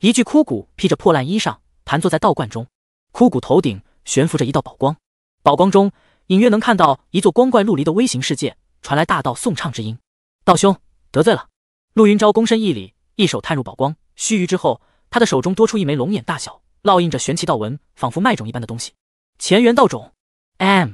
一具枯骨披着破烂衣裳，盘坐在道观中。枯骨头顶悬浮着一道宝光，宝光中隐约能看到一座光怪陆离的微型世界，传来大道颂唱之音。道兄得罪了。陆云昭躬身一礼，一手探入宝光，须臾之后，他的手中多出一枚龙眼大小、烙印着玄奇道纹、仿佛脉种一般的东西——乾元道种 M。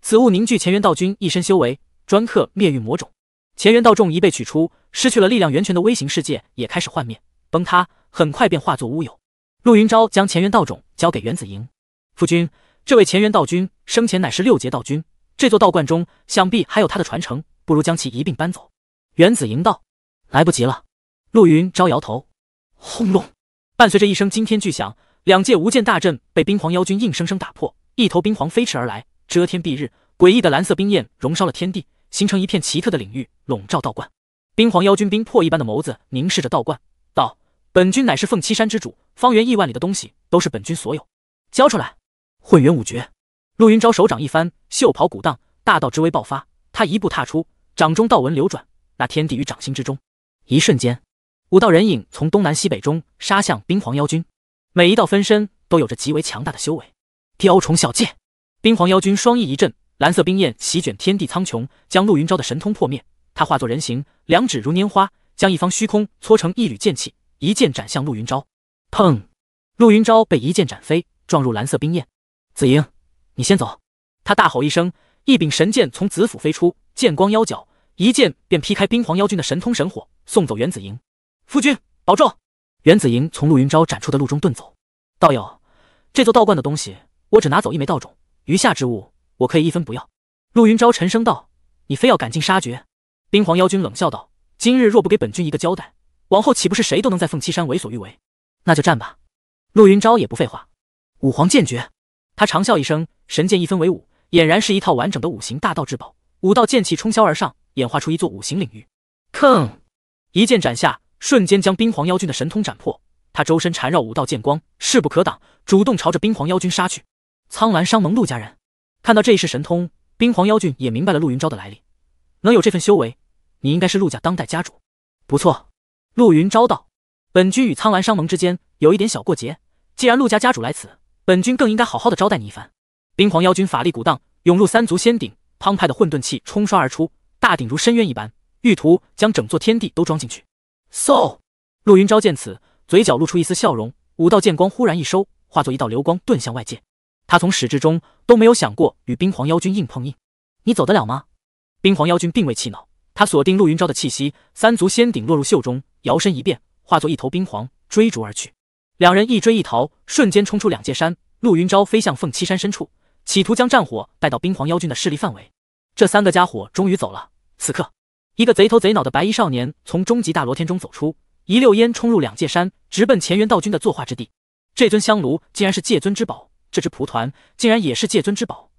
此物凝聚乾元道君一身修为，专克灭域魔种。乾元道众一被取出，失去了力量源泉的微型世界也开始幻灭。崩塌，很快便化作乌有。陆云昭将乾元道种交给原子莹。夫君，这位乾元道君生前乃是六劫道君，这座道观中想必还有他的传承，不如将其一并搬走。原子莹道：“来不及了。”陆云昭摇头。轰隆！伴随着一声惊天巨响，两界无间大阵被冰皇妖君硬生生打破。一头冰皇飞驰而来，遮天蔽日，诡异的蓝色冰焰熔烧了天地，形成一片奇特的领域，笼罩道观。冰皇妖君冰魄一般的眸子凝视着道观。道：“本君乃是凤栖山之主，方圆亿万里的东西都是本君所有，交出来！”混元五绝，陆云昭手掌一翻，袖袍鼓荡，大道之威爆发。他一步踏出，掌中道纹流转，那天地于掌心之中。一瞬间，五道人影从东南西北中杀向冰皇妖君，每一道分身都有着极为强大的修为。雕虫小技！冰皇妖君双翼一震，蓝色冰焰席卷天地苍穹，将陆云昭的神通破灭。他化作人形，两指如拈花。将一方虚空搓成一缕剑气，一剑斩向陆云昭。砰！陆云昭被一剑斩飞，撞入蓝色冰焰。紫莹，你先走！他大吼一声，一柄神剑从紫府飞出，剑光妖脚，一剑便劈开冰皇妖君的神通神火，送走袁子莹。夫君保重！袁子莹从陆云昭斩出的路中遁走。道友，这座道观的东西，我只拿走一枚道种，余下之物，我可以一分不要。陆云昭沉声道：“你非要赶尽杀绝？”冰皇妖君冷笑道。今日若不给本君一个交代，往后岂不是谁都能在凤栖山为所欲为？那就战吧！陆云昭也不废话，五皇剑诀。他长啸一声，神剑一分为五，俨然是一套完整的五行大道至宝。五道剑气冲霄而上，演化出一座五行领域。铿！一剑斩下，瞬间将冰皇妖君的神通斩破。他周身缠绕五道剑光，势不可挡，主动朝着冰皇妖君杀去。苍兰商盟陆家人看到这一式神通，冰皇妖君也明白了陆云昭的来历，能有这份修为。你应该是陆家当代家主，不错。陆云昭道：“本君与苍澜商盟之间有一点小过节，既然陆家家主来此，本君更应该好好的招待你一番。”冰皇妖君法力鼓荡，涌入三足仙鼎，澎湃的混沌气冲刷而出，大鼎如深渊一般，欲图将整座天地都装进去。嗖！陆云昭见此，嘴角露出一丝笑容，五道剑光忽然一收，化作一道流光遁向外界。他从始至终都没有想过与冰皇妖君硬碰硬。你走得了吗？冰皇妖君并未气恼。他锁定陆云昭的气息，三足仙鼎落入袖中，摇身一变，化作一头冰皇追逐而去。两人一追一逃，瞬间冲出两界山。陆云昭飞向凤栖山深处，企图将战火带到冰皇妖君的势力范围。这三个家伙终于走了。此刻，一个贼头贼脑的白衣少年从终极大罗天中走出，一溜烟冲入两界山，直奔乾元道君的作画之地。这尊香炉竟然是界尊之宝，这只蒲团竟然也是界尊之宝。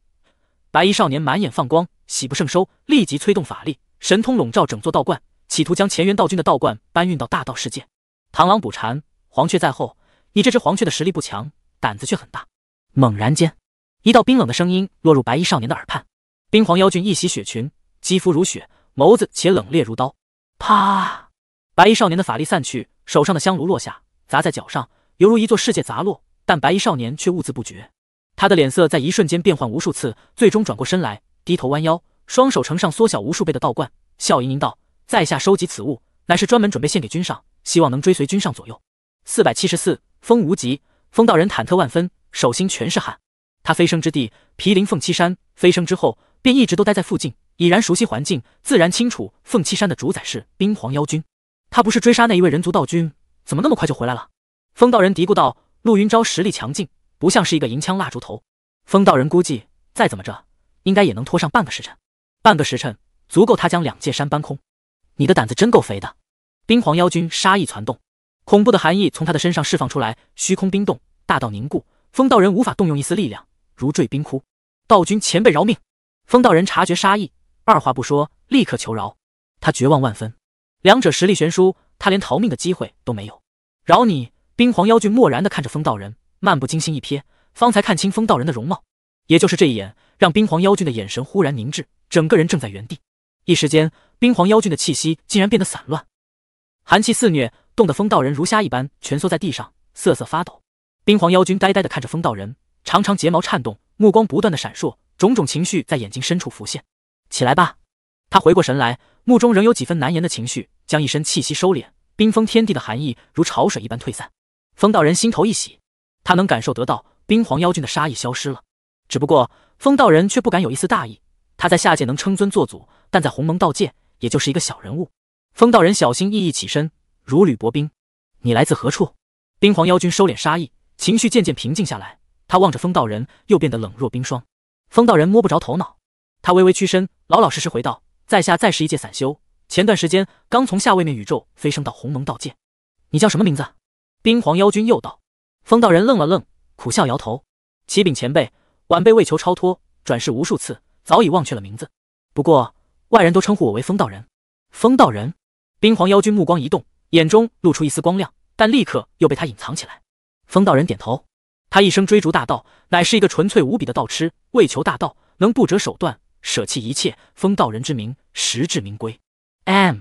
白衣少年满眼放光，喜不胜收，立即催动法力。神通笼罩整座道观，企图将乾元道君的道观搬运到大道世界。螳螂捕蝉，黄雀在后。你这只黄雀的实力不强，胆子却很大。猛然间，一道冰冷的声音落入白衣少年的耳畔。冰皇妖俊一袭雪裙，肌肤如雪，眸子且冷冽如刀。啪！白衣少年的法力散去，手上的香炉落下，砸在脚上，犹如一座世界砸落。但白衣少年却兀自不觉，他的脸色在一瞬间变换无数次，最终转过身来，低头弯腰。双手呈上缩小无数倍的道冠，笑盈盈道：“在下收集此物，乃是专门准备献给君上，希望能追随君上左右。”四百七十四，风无极，风道人忐忑万分，手心全是汗。他飞升之地毗邻凤栖山，飞升之后便一直都待在附近，已然熟悉环境，自然清楚凤栖山的主宰是冰皇妖君。他不是追杀那一位人族道君，怎么那么快就回来了？风道人嘀咕道：“陆云昭实力强劲，不像是一个银枪蜡烛头。风道人估计，再怎么着，应该也能拖上半个时辰。”半个时辰足够他将两界山搬空，你的胆子真够肥的！冰皇妖君杀意攒动，恐怖的寒意从他的身上释放出来，虚空冰冻，大道凝固，风道人无法动用一丝力量，如坠冰窟。道君前辈饶命！风道人察觉杀意，二话不说，立刻求饶。他绝望万分，两者实力悬殊，他连逃命的机会都没有。饶你！冰皇妖君漠然地看着风道人，漫不经心一瞥，方才看清风道人的容貌。也就是这一眼，让冰皇妖君的眼神忽然凝滞。整个人正在原地，一时间，冰皇妖君的气息竟然变得散乱，寒气肆虐，冻得风道人如虾一般蜷缩在地上，瑟瑟发抖。冰皇妖君呆呆地看着风道人，长长睫毛颤动，目光不断的闪烁，种种情绪在眼睛深处浮现。起来吧！他回过神来，目中仍有几分难言的情绪，将一身气息收敛，冰封天地的寒意如潮水一般退散。风道人心头一喜，他能感受得到冰皇妖君的杀意消失了，只不过风道人却不敢有一丝大意。他在下界能称尊做祖，但在鸿蒙道界，也就是一个小人物。风道人小心翼翼起身，如履薄冰。你来自何处？冰皇妖君收敛杀意，情绪渐渐平静下来。他望着风道人，又变得冷若冰霜。风道人摸不着头脑，他微微屈身，老老实实回道：“在下再是一介散修，前段时间刚从下位面宇宙飞升到鸿蒙道界。你叫什么名字？”冰皇妖君又道。风道人愣了愣，苦笑摇头：“启禀前辈，晚辈为求超脱，转世无数次。”早已忘却了名字，不过外人都称呼我为风道人。风道人，冰皇妖君目光一动，眼中露出一丝光亮，但立刻又被他隐藏起来。风道人点头，他一生追逐大道，乃是一个纯粹无比的道痴，为求大道，能不择手段，舍弃一切。风道人之名，实至名归。M，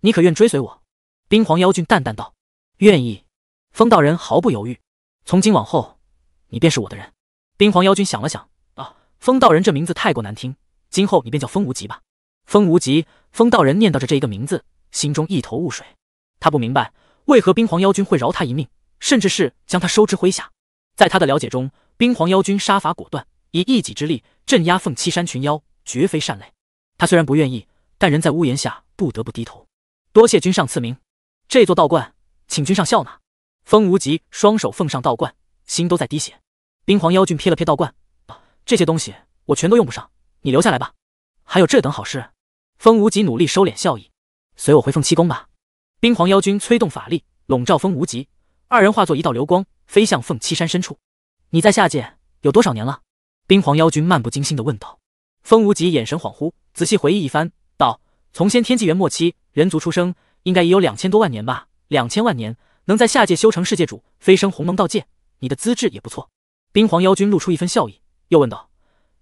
你可愿追随我？冰皇妖君淡淡道。愿意。风道人毫不犹豫，从今往后，你便是我的人。冰皇妖君想了想。风道人这名字太过难听，今后你便叫风无极吧。风无极，风道人念叨着这一个名字，心中一头雾水。他不明白为何冰皇妖君会饶他一命，甚至是将他收之麾下。在他的了解中，冰皇妖君杀伐果断，以一己之力镇压凤栖山群妖，绝非善类。他虽然不愿意，但人在屋檐下，不得不低头。多谢君上赐名，这座道观请君上笑纳。风无极双手奉上道观，心都在滴血。冰皇妖君瞥了瞥道观。这些东西我全都用不上，你留下来吧。还有这等好事？风无极努力收敛笑意，随我回凤七宫吧。冰皇妖君催动法力，笼罩风无极，二人化作一道流光，飞向凤七山深处。你在下界有多少年了？冰皇妖君漫不经心的问道。风无极眼神恍惚，仔细回忆一番，道：从先天纪元末期人族出生，应该已有两千多万年吧？两千万年能在下界修成世界主，飞升鸿蒙道界，你的资质也不错。冰皇妖君露出一分笑意。又问道：“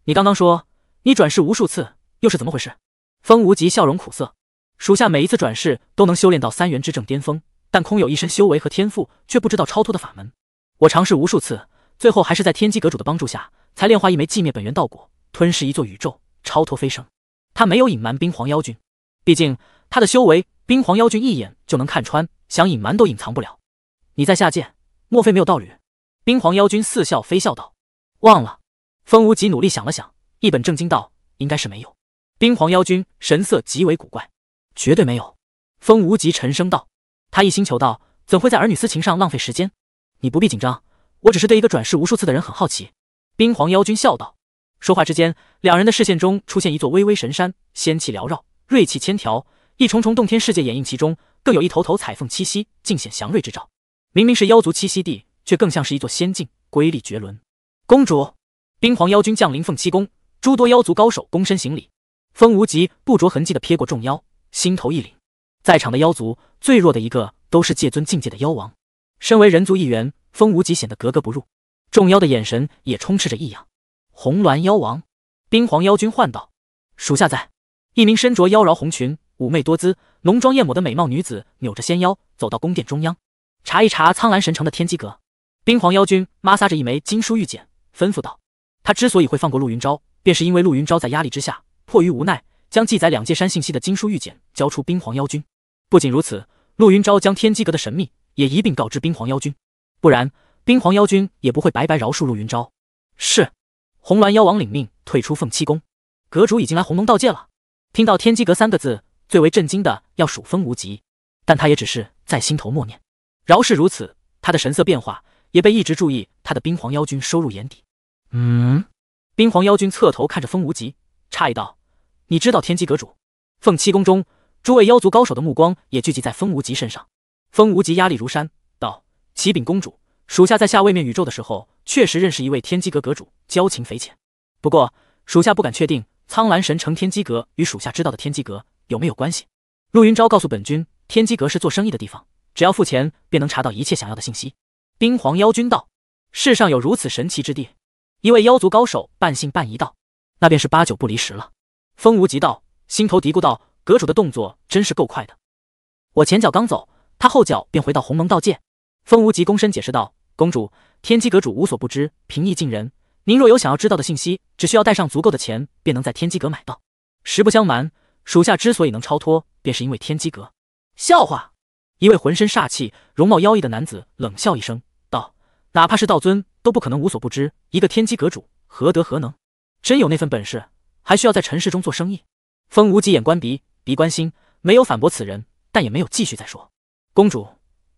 你刚刚说你转世无数次，又是怎么回事？”风无极笑容苦涩：“属下每一次转世都能修炼到三元之正巅峰，但空有一身修为和天赋，却不知道超脱的法门。我尝试无数次，最后还是在天机阁主的帮助下，才炼化一枚寂灭本源道果，吞噬一座宇宙，超脱飞升。”他没有隐瞒冰皇妖君，毕竟他的修为，冰皇妖君一眼就能看穿，想隐瞒都隐藏不了。你在下界，莫非没有道侣？”冰皇妖君似笑非笑道：“忘了。”风无极努力想了想，一本正经道：“应该是没有。”冰皇妖君神色极为古怪，“绝对没有。”风无极沉声道：“他一心求道，怎会在儿女私情上浪费时间？”你不必紧张，我只是对一个转世无数次的人很好奇。”冰皇妖君笑道。说话之间，两人的视线中出现一座巍巍神山，仙气缭绕，锐气千条，一重重洞天世界掩映其中，更有一头头彩凤栖息，尽显祥瑞之兆。明明是妖族栖息地，却更像是一座仙境，瑰丽绝伦。公主。冰皇妖君降临凤栖宫，诸多妖族高手躬身行礼。风无极不着痕迹的瞥过众妖，心头一凛。在场的妖族最弱的一个都是界尊境界的妖王，身为人族一员，风无极显得格格不入。众妖的眼神也充斥着异样。红鸾妖王，冰皇妖君唤道：“属下在。”一名身着妖娆红裙、妩媚多姿、浓妆艳抹的美貌女子扭着纤腰走到宫殿中央。查一查苍蓝神城的天机阁。冰皇妖君摩挲着一枚金书玉简，吩咐道。他之所以会放过陆云昭，便是因为陆云昭在压力之下，迫于无奈，将记载两界山信息的经书玉简交出冰皇妖君。不仅如此，陆云昭将天机阁的神秘也一并告知冰皇妖君，不然冰皇妖君也不会白白饶恕陆云昭。是，红鸾妖王领命退出凤栖宫。阁主已经来鸿蒙道界了。听到天机阁三个字，最为震惊的要数风无极，但他也只是在心头默念。饶是如此，他的神色变化也被一直注意他的冰皇妖君收入眼底。嗯，冰皇妖君侧头看着风无极，诧异道：“你知道天机阁主？”凤七宫中诸位妖族高手的目光也聚集在风无极身上。风无极压力如山，道：“启禀公主，属下在下位面宇宙的时候，确实认识一位天机阁阁主，交情匪浅。不过，属下不敢确定苍兰神城天机阁与属下知道的天机阁有没有关系。”陆云昭告诉本君，天机阁是做生意的地方，只要付钱，便能查到一切想要的信息。冰皇妖君道：“世上有如此神奇之地？”一位妖族高手半信半疑道：“那便是八九不离十了。”风无极道，心头嘀咕道：“阁主的动作真是够快的，我前脚刚走，他后脚便回到鸿蒙道界。”风无极躬身解释道：“公主，天机阁主无所不知，平易近人。您若有想要知道的信息，只需要带上足够的钱，便能在天机阁买到。实不相瞒，属下之所以能超脱，便是因为天机阁。”笑话！一位浑身煞气、容貌妖异的男子冷笑一声。哪怕是道尊都不可能无所不知，一个天机阁主何德何能？真有那份本事，还需要在尘世中做生意？风无极眼观鼻，鼻观心，没有反驳此人，但也没有继续再说。公主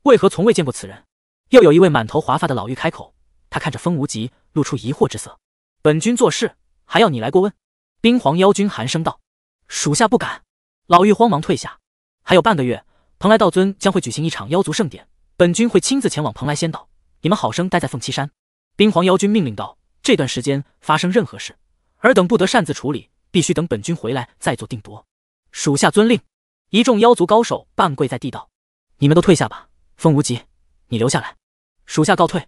为何从未见过此人？又有一位满头华发的老妪开口，他看着风无极，露出疑惑之色。本君做事还要你来过问？冰皇妖君寒声道：“属下不敢。”老妪慌忙退下。还有半个月，蓬莱道尊将会举行一场妖族盛典，本君会亲自前往蓬莱仙岛。你们好生待在凤栖山，冰皇妖君命令道：“这段时间发生任何事，尔等不得擅自处理，必须等本君回来再做定夺。”属下遵令。一众妖族高手半跪在地道：“你们都退下吧。”风无极，你留下来。属下告退。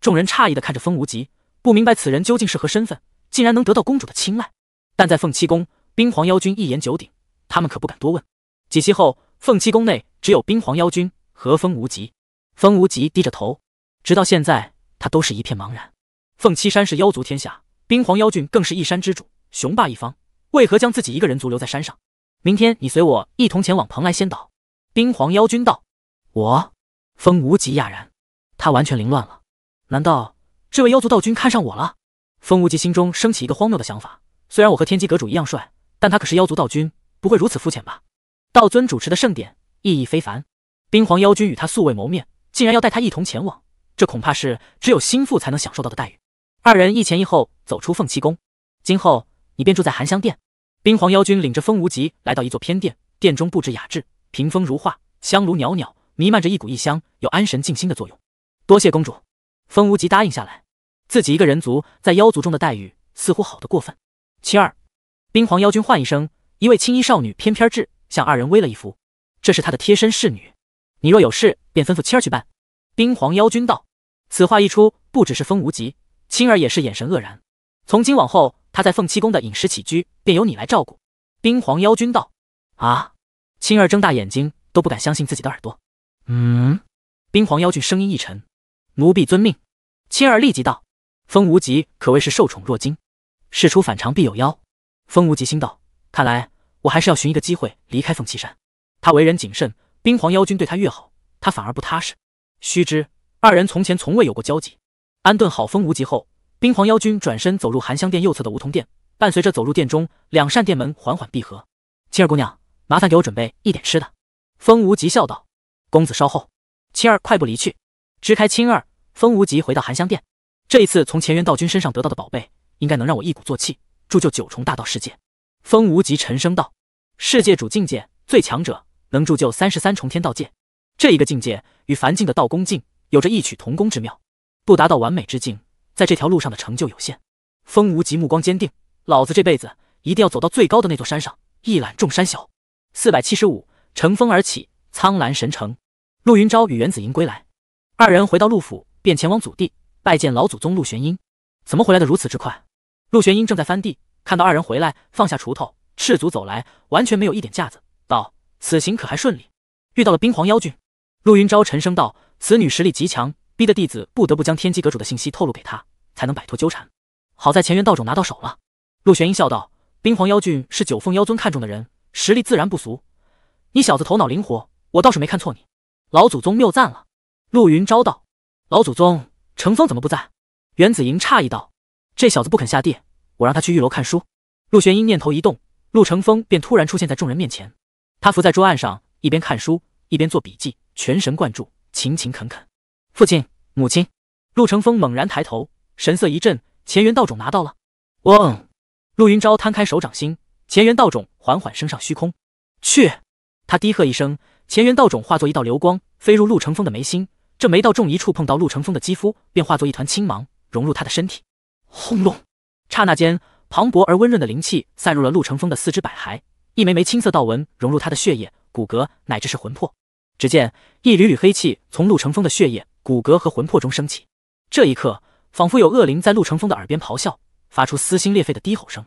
众人诧异的看着风无极，不明白此人究竟是何身份，竟然能得到公主的青睐。但在凤栖宫，冰皇妖君一言九鼎，他们可不敢多问。几息后，凤栖宫内只有冰皇妖君和风无极。风无极低着头。直到现在，他都是一片茫然。凤栖山是妖族天下，冰皇妖君更是一山之主，雄霸一方。为何将自己一个人族留在山上？明天你随我一同前往蓬莱仙岛。冰皇妖君道：“我，风无极。”哑然，他完全凌乱了。难道这位妖族道君看上我了？风无极心中升起一个荒谬的想法：虽然我和天机阁主一样帅，但他可是妖族道君，不会如此肤浅吧？道尊主持的盛典意义非凡，冰皇妖君与他素未谋面，竟然要带他一同前往。这恐怕是只有心腹才能享受到的待遇。二人一前一后走出凤栖宫，今后你便住在寒香殿。冰皇妖君领着风无极来到一座偏殿，殿中布置雅致，屏风如画，香炉袅袅，弥漫着一股异香，有安神静心的作用。多谢公主，风无极答应下来。自己一个人族在妖族中的待遇似乎好得过分。青儿，冰皇妖君唤一声，一位青衣少女翩翩至，向二人微了一福，这是她的贴身侍女，你若有事便吩咐青儿去办。冰皇妖君道：“此话一出，不只是风无极，青儿也是眼神愕然。从今往后，他在凤栖宫的饮食起居便由你来照顾。”冰皇妖君道：“啊！”青儿睁大眼睛，都不敢相信自己的耳朵。“嗯。”冰皇妖君声音一沉，“奴婢遵命。”青儿立即道：“风无极可谓是受宠若惊。事出反常必有妖。”风无极心道：“看来我还是要寻一个机会离开凤栖山。他为人谨慎，冰皇妖君对他越好，他反而不踏实。”须知，二人从前从未有过交集。安顿好风无极后，冰皇妖君转身走入寒香殿右侧的梧桐殿。伴随着走入殿中，两扇殿门缓缓闭合。青儿姑娘，麻烦给我准备一点吃的。”风无极笑道。“公子稍后。”青儿快步离去。支开青儿，风无极回到寒香殿。这一次从乾元道君身上得到的宝贝，应该能让我一鼓作气铸就九重大道世界。”风无极沉声道。“世界主境界最强者，能铸就三十三重天道界。”这一个境界与凡境的道功境有着异曲同工之妙，不达到完美之境，在这条路上的成就有限。风无极目光坚定，老子这辈子一定要走到最高的那座山上，一览众山小。四百七十五，乘风而起，苍澜神城。陆云昭与袁子莹归来，二人回到陆府，便前往祖地拜见老祖宗陆玄英。怎么回来的如此之快？陆玄英正在翻地，看到二人回来，放下锄头，赤足走来，完全没有一点架子，道：“此行可还顺利？遇到了冰皇妖君？”陆云昭沉声道：“此女实力极强，逼得弟子不得不将天机阁主的信息透露给她，才能摆脱纠缠。好在乾元道种拿到手了。”陆玄英笑道：“冰皇妖俊是九凤妖尊看中的人，实力自然不俗。你小子头脑灵活，我倒是没看错你。”老祖宗谬赞了。陆云昭道：“老祖宗，程峰怎么不在？”袁子莹诧异道：“这小子不肯下地，我让他去玉楼看书。”陆玄英念头一动，陆成风便突然出现在众人面前。他伏在桌案上，一边看书，一边做笔记。全神贯注，勤勤恳恳。父亲、母亲，陆乘风猛然抬头，神色一震。乾元道种拿到了。哦。陆云昭摊开手掌心，乾元道种缓缓升上虚空。去！他低喝一声，乾元道种化作一道流光，飞入陆乘风的眉心。这眉道重一触碰到陆乘风的肌肤，便化作一团青芒，融入他的身体。轰隆！刹那间，磅礴而温润的灵气散入了陆乘风的四肢百骸，一枚枚青色道纹融入他的血液、骨骼，乃至是魂魄。只见一缕缕黑气从陆成风的血液、骨骼和魂魄中升起。这一刻，仿佛有恶灵在陆成风的耳边咆哮，发出撕心裂肺的低吼声，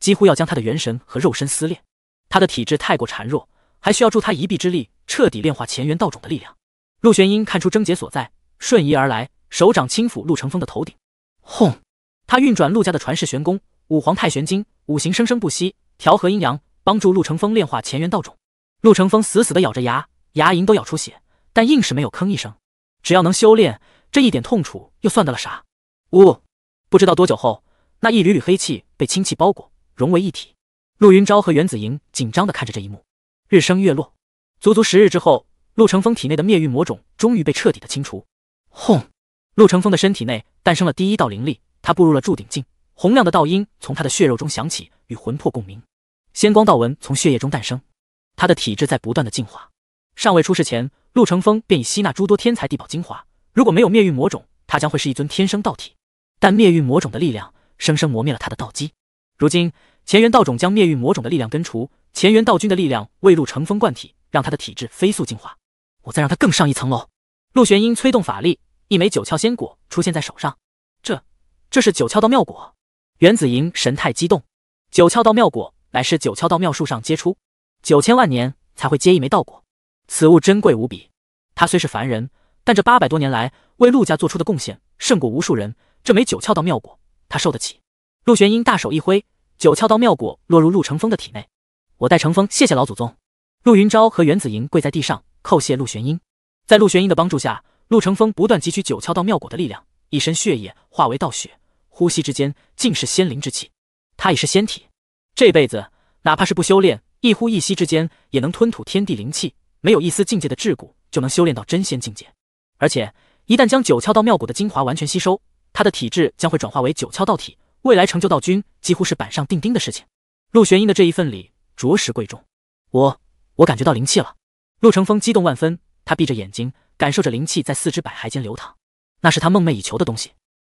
几乎要将他的元神和肉身撕裂。他的体质太过孱弱，还需要助他一臂之力，彻底炼化乾元道种的力量。陆玄英看出症结所在，瞬移而来，手掌轻抚陆成风的头顶，轰！他运转陆家的传世玄功《五皇太玄经》，五行生生不息，调和阴阳，帮助陆成风炼化乾元道种。陆成风死死地咬着牙。牙龈都咬出血，但硬是没有吭一声。只要能修炼，这一点痛楚又算得了啥？呜，不知道多久后，那一缕缕黑气被氢气包裹，融为一体。陆云昭和袁子莹紧张地看着这一幕。日升月落，足足十日之后，陆乘风体内的灭域魔种终于被彻底的清除。轰！陆乘风的身体内诞生了第一道灵力，他步入了铸鼎境。洪亮的道音从他的血肉中响起，与魂魄共鸣。仙光道纹从血液中诞生，他的体质在不断的进化。尚未出世前，陆乘风便已吸纳诸多天才地宝精华。如果没有灭域魔种，他将会是一尊天生道体。但灭域魔种的力量，生生磨灭了他的道基。如今，乾元道种将灭域魔种的力量根除，乾元道君的力量为陆乘风灌体，让他的体质飞速进化。我再让他更上一层楼。陆玄英催动法力，一枚九窍仙果出现在手上。这，这是九窍道妙果。原子莹神态激动。九窍道妙果乃是九窍道妙树上结出，九千万年才会结一枚道果。此物珍贵无比，他虽是凡人，但这八百多年来为陆家做出的贡献，胜过无数人。这枚九窍道妙果，他受得起。陆玄英大手一挥，九窍道妙果落入陆成风的体内。我代成风谢谢老祖宗。陆云昭和袁子莹跪在地上叩谢陆玄英。在陆玄英的帮助下，陆成风不断汲取九窍道妙果的力量，一身血液化为道血，呼吸之间尽是仙灵之气。他已是仙体，这辈子哪怕是不修炼，一呼一吸之间也能吞吐天地灵气。没有一丝境界的桎梏，就能修炼到真仙境界。而且，一旦将九窍道妙果的精华完全吸收，他的体质将会转化为九窍道体，未来成就道君几乎是板上钉钉的事情。陆玄英的这一份礼着实贵重。我，我感觉到灵气了！陆成风激动万分，他闭着眼睛，感受着灵气在四肢百骸间流淌，那是他梦寐以求的东西。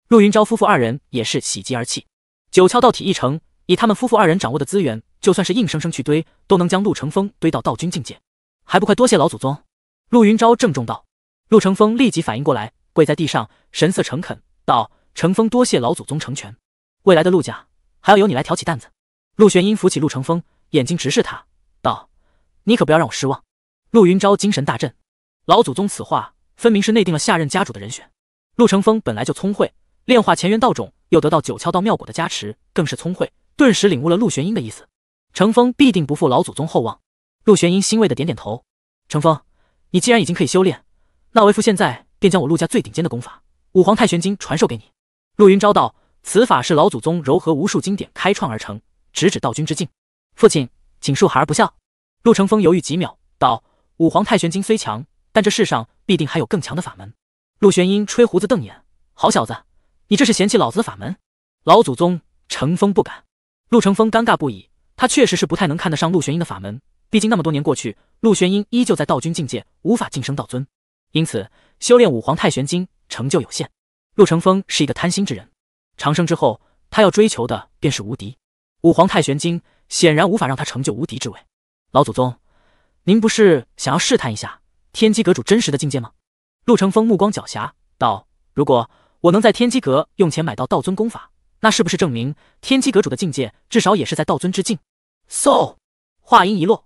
陆云昭夫妇二人也是喜极而泣。九窍道体一成，以他们夫妇二人掌握的资源，就算是硬生生去堆，都能将陆成风堆到道君境界。还不快多谢老祖宗！陆云昭郑重道。陆成风立即反应过来，跪在地上，神色诚恳道：“成风多谢老祖宗成全，未来的陆家还要由你来挑起担子。”陆玄英扶起陆成风，眼睛直视他道：“你可不要让我失望。”陆云昭精神大振，老祖宗此话分明是内定了下任家主的人选。陆成风本来就聪慧，炼化乾元道种，又得到九窍道妙果的加持，更是聪慧，顿时领悟了陆玄英的意思。成风必定不负老祖宗厚望。陆玄英欣慰的点点头，程风，你既然已经可以修炼，那为父现在便将我陆家最顶尖的功法《五皇太玄经》传授给你。陆云昭道，此法是老祖宗柔合无数经典开创而成，直指道君之境。父亲，请恕孩儿不孝。陆成风犹豫几秒，道：五皇太玄经虽强，但这世上必定还有更强的法门。陆玄英吹胡子瞪眼，好小子，你这是嫌弃老子的法门？老祖宗，成风不敢。陆成风尴尬不已，他确实是不太能看得上陆玄英的法门。毕竟那么多年过去，陆玄英依旧在道君境界，无法晋升道尊，因此修炼五皇太玄经成就有限。陆乘风是一个贪心之人，长生之后，他要追求的便是无敌。五皇太玄经显然无法让他成就无敌之位。老祖宗，您不是想要试探一下天机阁主真实的境界吗？陆乘风目光狡黠道：“如果我能在天机阁用钱买到道尊功法，那是不是证明天机阁主的境界至少也是在道尊之境？” so 话音一落。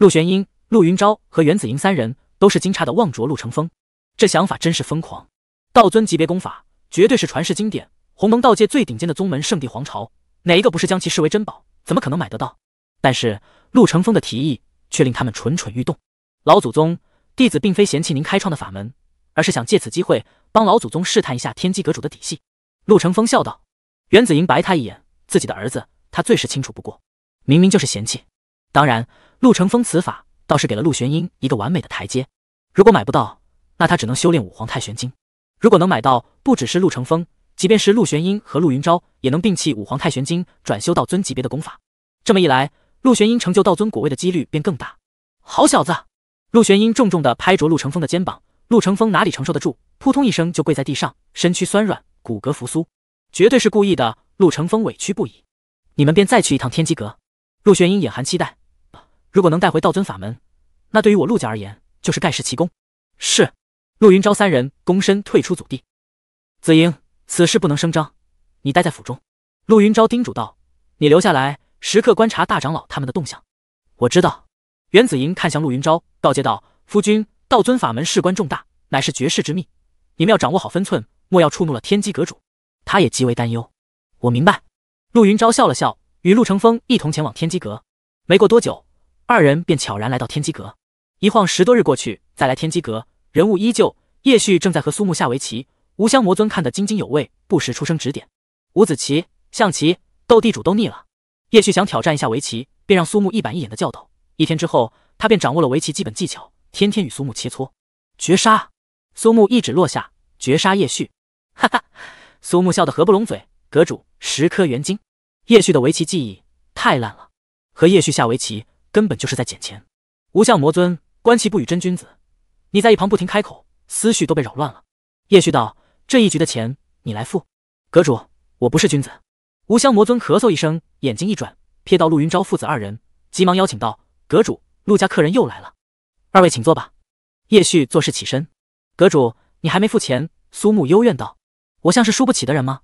陆玄英、陆云昭和袁子莹三人都是惊诧的望着陆成风，这想法真是疯狂。道尊级别功法绝对是传世经典，鸿蒙道界最顶尖的宗门、圣地、皇朝，哪一个不是将其视为珍宝？怎么可能买得到？但是陆成风的提议却令他们蠢蠢欲动。老祖宗，弟子并非嫌弃您开创的法门，而是想借此机会帮老祖宗试探一下天机阁主的底细。陆成风笑道。袁子莹白他一眼，自己的儿子他最是清楚不过，明明就是嫌弃。当然。陆成风此法倒是给了陆玄英一个完美的台阶，如果买不到，那他只能修炼五皇太玄经；如果能买到，不只是陆成风，即便是陆玄英和陆云昭，也能摒弃五皇太玄经，转修道尊级别的功法。这么一来，陆玄英成就道尊果位的几率便更大。好小子！陆玄英重重地拍着陆成风的肩膀，陆成风哪里承受得住，扑通一声就跪在地上，身躯酸软，骨骼扶苏，绝对是故意的。陆成风委屈不已。你们便再去一趟天机阁。陆玄英眼含期待。如果能带回道尊法门，那对于我陆家而言就是盖世奇功。是，陆云昭三人躬身退出祖地。子英，此事不能声张，你待在府中。陆云昭叮嘱道：“你留下来，时刻观察大长老他们的动向。”我知道。袁子英看向陆云昭，告诫道：“夫君，道尊法门事关重大，乃是绝世之秘，你们要掌握好分寸，莫要触怒了天机阁主。他也极为担忧。”我明白。陆云昭笑了笑，与陆成风一同前往天机阁。没过多久。二人便悄然来到天机阁，一晃十多日过去，再来天机阁，人物依旧。叶旭正在和苏木下围棋，无相魔尊看得津津有味，不时出声指点。五子棋、象棋、斗地主都腻了，叶旭想挑战一下围棋，便让苏木一板一眼的教导。一天之后，他便掌握了围棋基本技巧，天天与苏木切磋。绝杀！苏木一指落下，绝杀叶旭！哈哈，苏木笑得合不拢嘴。阁主，十颗元晶。叶旭的围棋技艺太烂了，和叶旭下围棋。根本就是在捡钱。无相魔尊，观其不与真君子。你在一旁不停开口，思绪都被扰乱了。叶旭道：“这一局的钱，你来付。”阁主，我不是君子。无相魔尊咳嗽一声，眼睛一转，瞥到陆云昭父子二人，急忙邀请道：“阁主，陆家客人又来了，二位请坐吧。”叶旭作势起身。阁主，你还没付钱。苏慕幽怨道：“我像是输不起的人吗？”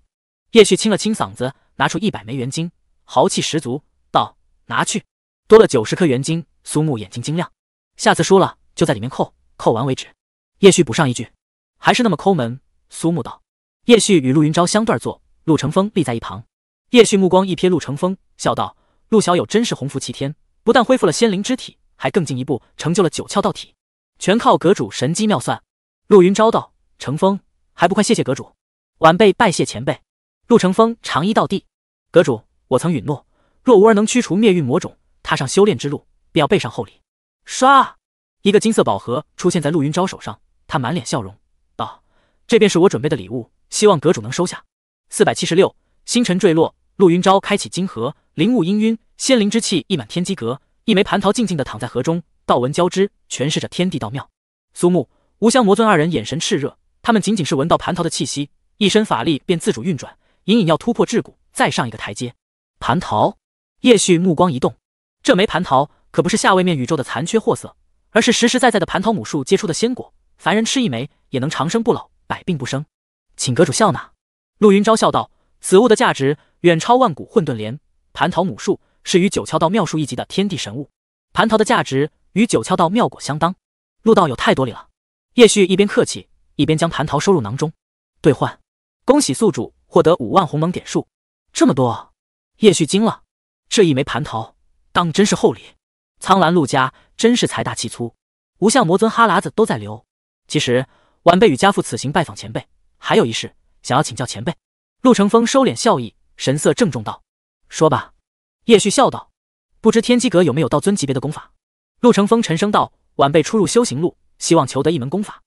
叶旭清了清嗓子，拿出一百枚元晶，豪气十足道：“拿去。”多了九十颗元晶，苏木眼睛晶亮。下次输了就在里面扣，扣完为止。叶旭补上一句，还是那么抠门。苏木道。叶旭与陆云昭相对坐，陆成风立在一旁。叶旭目光一瞥陆成风，笑道：“陆小友真是鸿福齐天，不但恢复了仙灵之体，还更进一步成就了九窍道体，全靠阁主神机妙算。”陆云昭道：“成风，还不快谢谢阁主？晚辈拜谢前辈。”陆成风长揖道地：“阁主，我曾允诺，若无儿能驱除灭运魔种。”踏上修炼之路，便要备上厚礼。刷，一个金色宝盒出现在陆云昭手上，他满脸笑容道：“这便是我准备的礼物，希望阁主能收下。”四百七十六，星辰坠落，陆云昭开启金盒，灵雾氤氲，仙灵之气溢满天机阁。一枚蟠桃静静的躺在盒中，道纹交织，诠释着天地道妙。苏木、无相魔尊二人眼神炽热，他们仅仅是闻到蟠桃的气息，一身法力便自主运转，隐隐要突破桎梏，再上一个台阶。蟠桃，叶旭目光一动。这枚蟠桃可不是下位面宇宙的残缺货色，而是实实在在的蟠桃母树结出的仙果。凡人吃一枚也能长生不老，百病不生。请阁主笑纳。”陆云昭笑道：“此物的价值远超万古混沌莲，蟠桃母树是与九窍道妙树一级的天地神物，蟠桃的价值与九窍道妙果相当。”陆道有太多礼了。叶旭一边客气，一边将蟠桃收入囊中。兑换，恭喜宿主获得五万鸿蒙点数。这么多？叶旭惊了，这一枚蟠桃。当真是厚礼，苍兰陆家真是财大气粗，无相魔尊哈喇子都在流。其实晚辈与家父此行拜访前辈，还有一事想要请教前辈。陆乘风收敛笑意，神色郑重道：“说吧。”叶旭笑道：“不知天机阁有没有道尊级别的功法？”陆乘风沉声道：“晚辈初入修行路，希望求得一门功法。”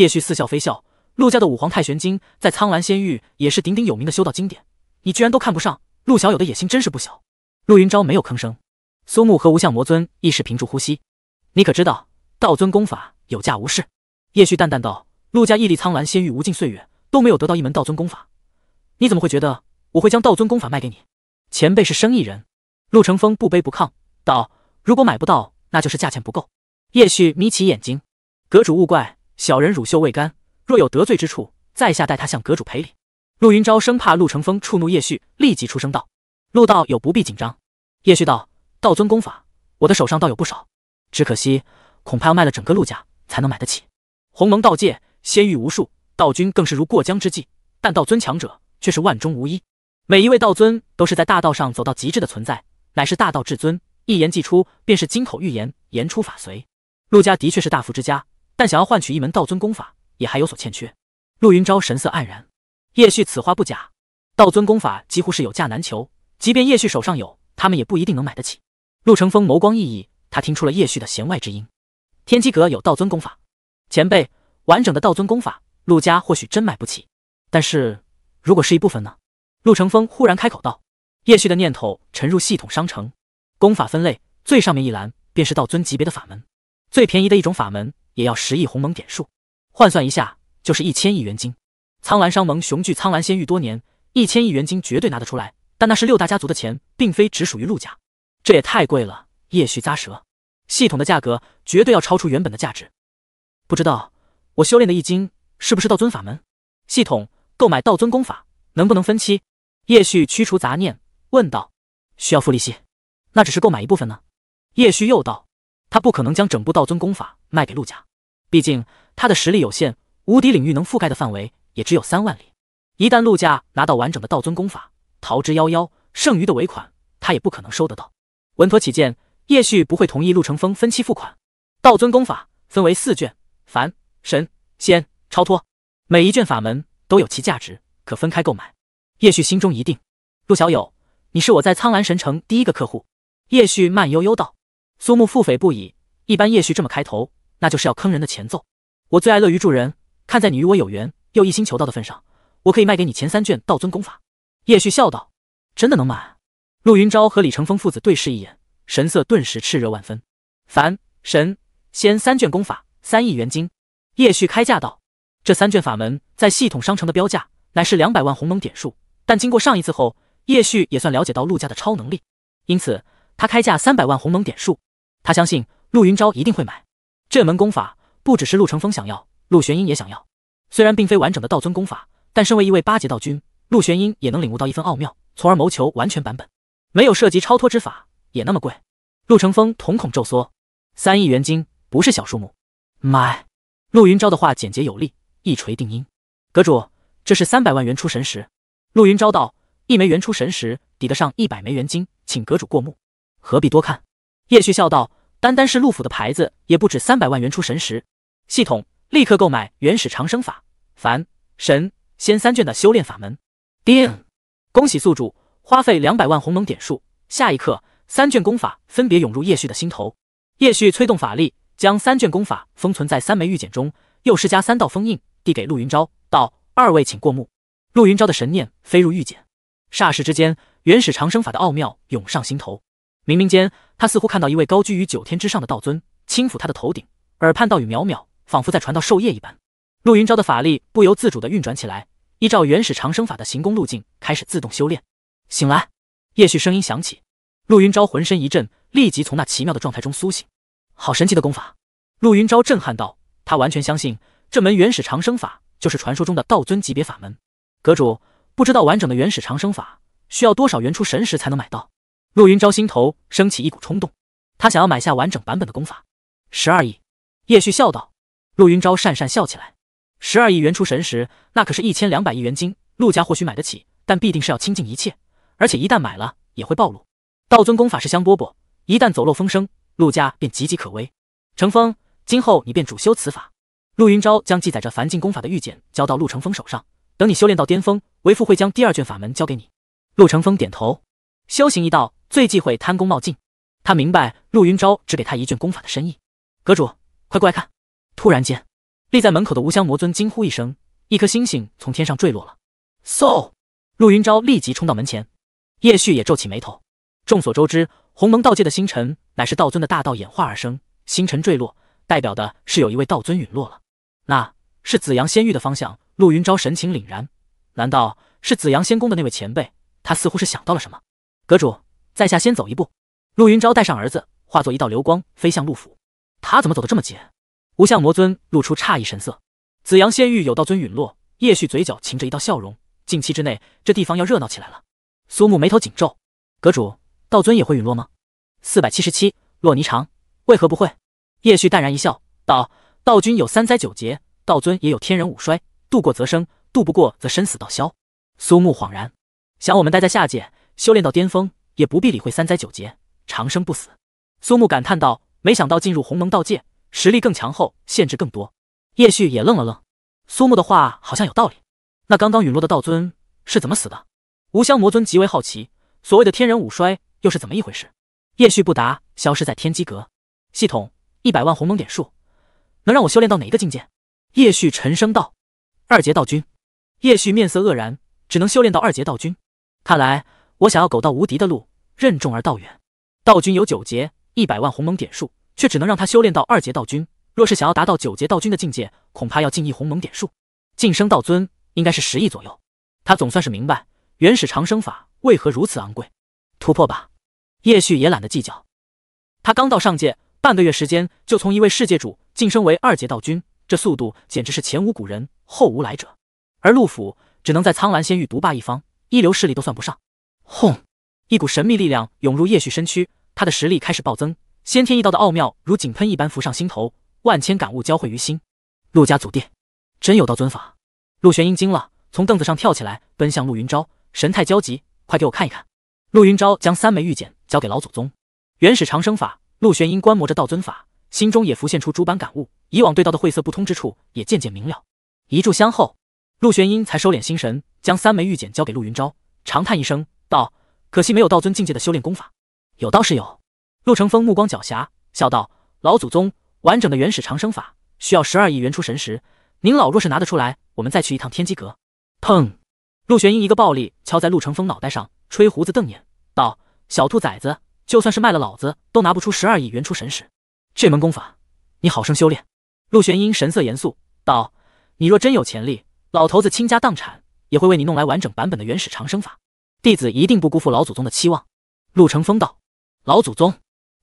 叶旭似笑非笑：“陆家的五皇太玄经，在苍兰仙域也是鼎鼎有名的修道经典，你居然都看不上？陆小友的野心真是不小。”陆云昭没有吭声。苏木和无相魔尊亦是屏住呼吸。你可知道，道尊功法有价无市？叶旭淡淡道：“陆家屹立苍蓝仙域无尽岁月，都没有得到一门道尊功法，你怎么会觉得我会将道尊功法卖给你？前辈是生意人。”陆乘风不卑不亢道：“如果买不到，那就是价钱不够。”叶旭眯起眼睛：“阁主勿怪，小人乳臭未干，若有得罪之处，在下代他向阁主赔礼。”陆云昭生怕陆乘风触怒叶旭，立即出声道：“陆道友不必紧张。”叶旭道。道尊功法，我的手上倒有不少，只可惜恐怕要卖了整个陆家才能买得起。鸿蒙道界，仙域无数，道君更是如过江之鲫，但道尊强者却是万中无一。每一位道尊都是在大道上走到极致的存在，乃是大道至尊，一言既出便是金口玉言，言出法随。陆家的确是大富之家，但想要换取一门道尊功法，也还有所欠缺。陆云昭神色黯然，叶旭此话不假，道尊功法几乎是有价难求，即便叶旭手上有，他们也不一定能买得起。陆成风眸光熠熠，他听出了叶旭的弦外之音。天机阁有道尊功法，前辈完整的道尊功法，陆家或许真买不起。但是如果是一部分呢？陆成风忽然开口道。叶旭的念头沉入系统商城，功法分类最上面一栏便是道尊级别的法门，最便宜的一种法门也要十亿鸿蒙点数，换算一下就是一千亿元金。苍蓝商盟雄踞苍兰仙域多年，一千亿元金绝对拿得出来，但那是六大家族的钱，并非只属于陆家。这也太贵了，叶旭咂舌。系统的价格绝对要超出原本的价值。不知道我修炼的易经是不是道尊法门？系统，购买道尊功法能不能分期？叶旭驱除杂念问道。需要付利息？那只是购买一部分呢？叶旭又道。他不可能将整部道尊功法卖给陆家，毕竟他的实力有限，无敌领域能覆盖的范围也只有三万里。一旦陆家拿到完整的道尊功法，逃之夭夭，剩余的尾款他也不可能收得到。稳妥起见，叶旭不会同意陆成风分期付款。道尊功法分为四卷，凡、神、仙、超脱，每一卷法门都有其价值，可分开购买。叶旭心中一定。陆小友，你是我在苍兰神城第一个客户。叶旭慢悠悠道。苏木腹诽不已，一般叶旭这么开头，那就是要坑人的前奏。我最爱乐于助人，看在你与我有缘，又一心求道的份上，我可以卖给你前三卷道尊功法。叶旭笑道。真的能买？陆云昭和李成风父子对视一眼，神色顿时炽热万分。凡神仙三卷功法，三亿元金。叶旭开价道：“这三卷法门在系统商城的标价乃是两百万鸿蒙点数，但经过上一次后，叶旭也算了解到陆家的超能力，因此他开价三百万鸿蒙点数。他相信陆云昭一定会买这门功法。不只是陆成风想要，陆玄英也想要。虽然并非完整的道尊功法，但身为一位八级道君，陆玄英也能领悟到一分奥妙，从而谋求完全版本。”没有涉及超脱之法，也那么贵？陆乘风瞳孔骤缩，三亿元金不是小数目。买。陆云昭的话简洁有力，一锤定音。阁主，这是三百万元出神石。陆云昭道，一枚元出神石抵得上一百枚元金，请阁主过目。何必多看？叶旭笑道，单单是陆府的牌子也不止三百万元出神石。系统立刻购买原始长生法、凡、神仙三卷的修炼法门。定。恭喜宿主。花费两百万鸿蒙点数，下一刻，三卷功法分别涌入叶旭的心头。叶旭催动法力，将三卷功法封存在三枚玉简中，又施加三道封印，递给陆云昭，道：“二位请过目。”陆云昭的神念飞入玉简，霎时之间，原始长生法的奥妙涌上心头。冥冥间，他似乎看到一位高居于九天之上的道尊，轻抚他的头顶，耳畔道语渺渺，仿佛在传道授业一般。陆云昭的法力不由自主地运转起来，依照原始长生法的行功路径，开始自动修炼。醒来，叶旭声音响起，陆云昭浑身一震，立即从那奇妙的状态中苏醒。好神奇的功法！陆云昭震撼道，他完全相信这门原始长生法就是传说中的道尊级别法门。阁主，不知道完整的原始长生法需要多少元初神石才能买到？陆云昭心头升起一股冲动，他想要买下完整版本的功法。十二亿，叶旭笑道。陆云昭讪讪笑起来，十二亿元初神石，那可是一千两百亿元金。陆家或许买得起，但必定是要倾尽一切。而且一旦买了，也会暴露。道尊功法是香饽饽，一旦走漏风声，陆家便岌岌可危。程峰，今后你便主修此法。陆云昭将记载着凡境功法的玉简交到陆成风手上，等你修炼到巅峰，为父会将第二卷法门交给你。陆成风点头。修行一道，最忌讳贪功冒进。他明白陆云昭只给他一卷功法的深意。阁主，快过来看！突然间，立在门口的无相魔尊惊呼一声，一颗星星从天上坠落了。嗖！陆云昭立即冲到门前。叶旭也皱起眉头。众所周知，鸿蒙道界的星辰乃是道尊的大道演化而生，星辰坠落代表的是有一位道尊陨落了。那是紫阳仙域的方向。陆云昭神情凛然，难道是紫阳仙宫的那位前辈？他似乎是想到了什么。阁主，在下先走一步。陆云昭带上儿子，化作一道流光飞向陆府。他怎么走得这么急？无相魔尊露出诧异神色。紫阳仙域有道尊陨落，叶旭嘴角噙着一道笑容。近期之内，这地方要热闹起来了。苏木眉头紧皱，阁主，道尊也会陨落吗？四百七十七，洛霓裳，为何不会？叶旭淡然一笑，道：道君有三灾九劫，道尊也有天人五衰，渡过则生，渡不过则生死道消。苏木恍然，想我们待在下界，修炼到巅峰，也不必理会三灾九劫，长生不死。苏木感叹道：没想到进入鸿蒙道界，实力更强后，限制更多。叶旭也愣了愣，苏木的话好像有道理。那刚刚陨落的道尊是怎么死的？无相魔尊极为好奇，所谓的天人五衰又是怎么一回事？叶旭不答，消失在天机阁。系统一百万鸿蒙点数，能让我修炼到哪一个境界？叶旭沉声道：“二劫道君。”叶旭面色愕然，只能修炼到二劫道君。看来我想要狗到无敌的路，任重而道远。道君有九劫，一百万鸿蒙点数却只能让他修炼到二劫道君。若是想要达到九劫道君的境界，恐怕要进一鸿蒙点数，晋升道尊应该是十亿左右。他总算是明白。原始长生法为何如此昂贵？突破吧！叶旭也懒得计较。他刚到上界半个月时间，就从一位世界主晋升为二阶道君，这速度简直是前无古人后无来者。而陆府只能在苍蓝仙域独霸一方，一流势力都算不上。轰！一股神秘力量涌入叶旭身躯，他的实力开始暴增，先天一道的奥妙如井喷一般浮上心头，万千感悟交汇于心。陆家祖殿真有道尊法？陆玄英惊了，从凳子上跳起来，奔向陆云昭。神态焦急，快给我看一看！陆云昭将三枚玉简交给老祖宗。原始长生法，陆玄英观摩着道尊法，心中也浮现出诸般感悟。以往对道的晦涩不通之处，也渐渐明了。一炷香后，陆玄英才收敛心神，将三枚玉简交给陆云昭，长叹一声道：“可惜没有道尊境界的修炼功法。”有倒是有。陆乘风目光狡黠，笑道：“老祖宗，完整的原始长生法需要十二亿元出神石，您老若是拿得出来，我们再去一趟天机阁。”砰。陆玄英一个暴力敲在陆乘风脑袋上，吹胡子瞪眼道：“小兔崽子，就算是卖了老子，都拿不出十二亿元出神石。这门功法，你好生修炼。”陆玄英神色严肃道：“你若真有潜力，老头子倾家荡产也会为你弄来完整版本的原始长生法。弟子一定不辜负老祖宗的期望。”陆乘风道：“老祖宗。”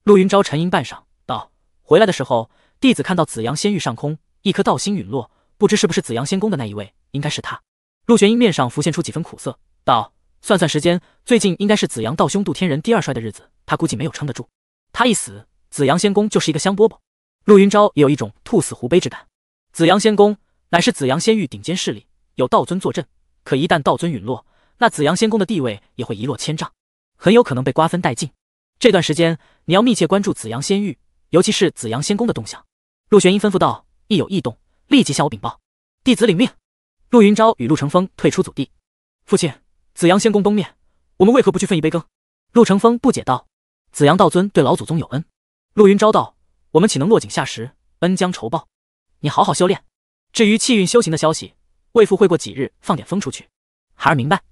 陆云昭沉吟半晌道：“回来的时候，弟子看到紫阳仙域上空一颗道星陨落，不知是不是紫阳仙宫的那一位，应该是他。”陆玄英面上浮现出几分苦涩，道：“算算时间，最近应该是紫阳道兄渡天人第二衰的日子，他估计没有撑得住。他一死，紫阳仙宫就是一个香饽饽。”陆云昭也有一种兔死狐悲之感。紫阳仙宫乃是紫阳仙域顶尖势力，有道尊坐镇，可一旦道尊陨落，那紫阳仙宫的地位也会一落千丈，很有可能被瓜分殆尽。这段时间，你要密切关注紫阳仙域，尤其是紫阳仙宫的动向。”陆玄英吩咐道：“一有异动，立即向我禀报。”弟子领命。陆云昭与陆成风退出祖地。父亲，紫阳仙宫崩灭，我们为何不去分一杯羹？陆成风不解道：“紫阳道尊对老祖宗有恩。”陆云昭道：“我们岂能落井下石，恩将仇报？你好好修炼。至于气运修行的消息，为父会过几日放点风出去。”孩儿明白。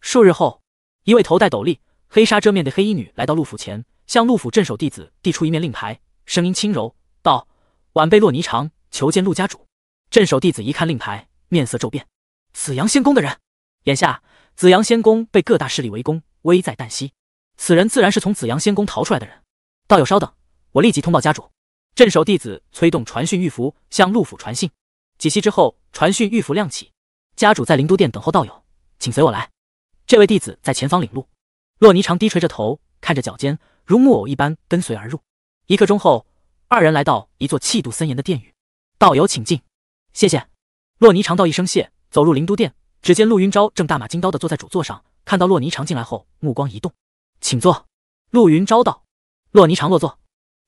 数日后，一位头戴斗笠、黑纱遮面的黑衣女来到陆府前，向陆府镇守弟子递出一面令牌，声音轻柔道：“晚辈洛霓裳，求见陆家主。”镇守弟子一看令牌。面色骤变，紫阳仙宫的人，眼下紫阳仙宫被各大势力围攻，危在旦夕。此人自然是从紫阳仙宫逃出来的人。道友稍等，我立即通报家主。镇守弟子催动传讯玉符，向陆府传信。几息之后，传讯玉符亮起，家主在灵都殿等候道友，请随我来。这位弟子在前方领路。洛霓裳低垂着头，看着脚尖，如木偶一般跟随而入。一刻钟后，二人来到一座气度森严的殿宇。道友请进。谢谢。洛霓裳道一声谢，走入灵都殿。只见陆云昭正大马金刀的坐在主座上，看到洛霓裳进来后，目光一动：“请坐。”陆云昭道：“洛霓裳落座，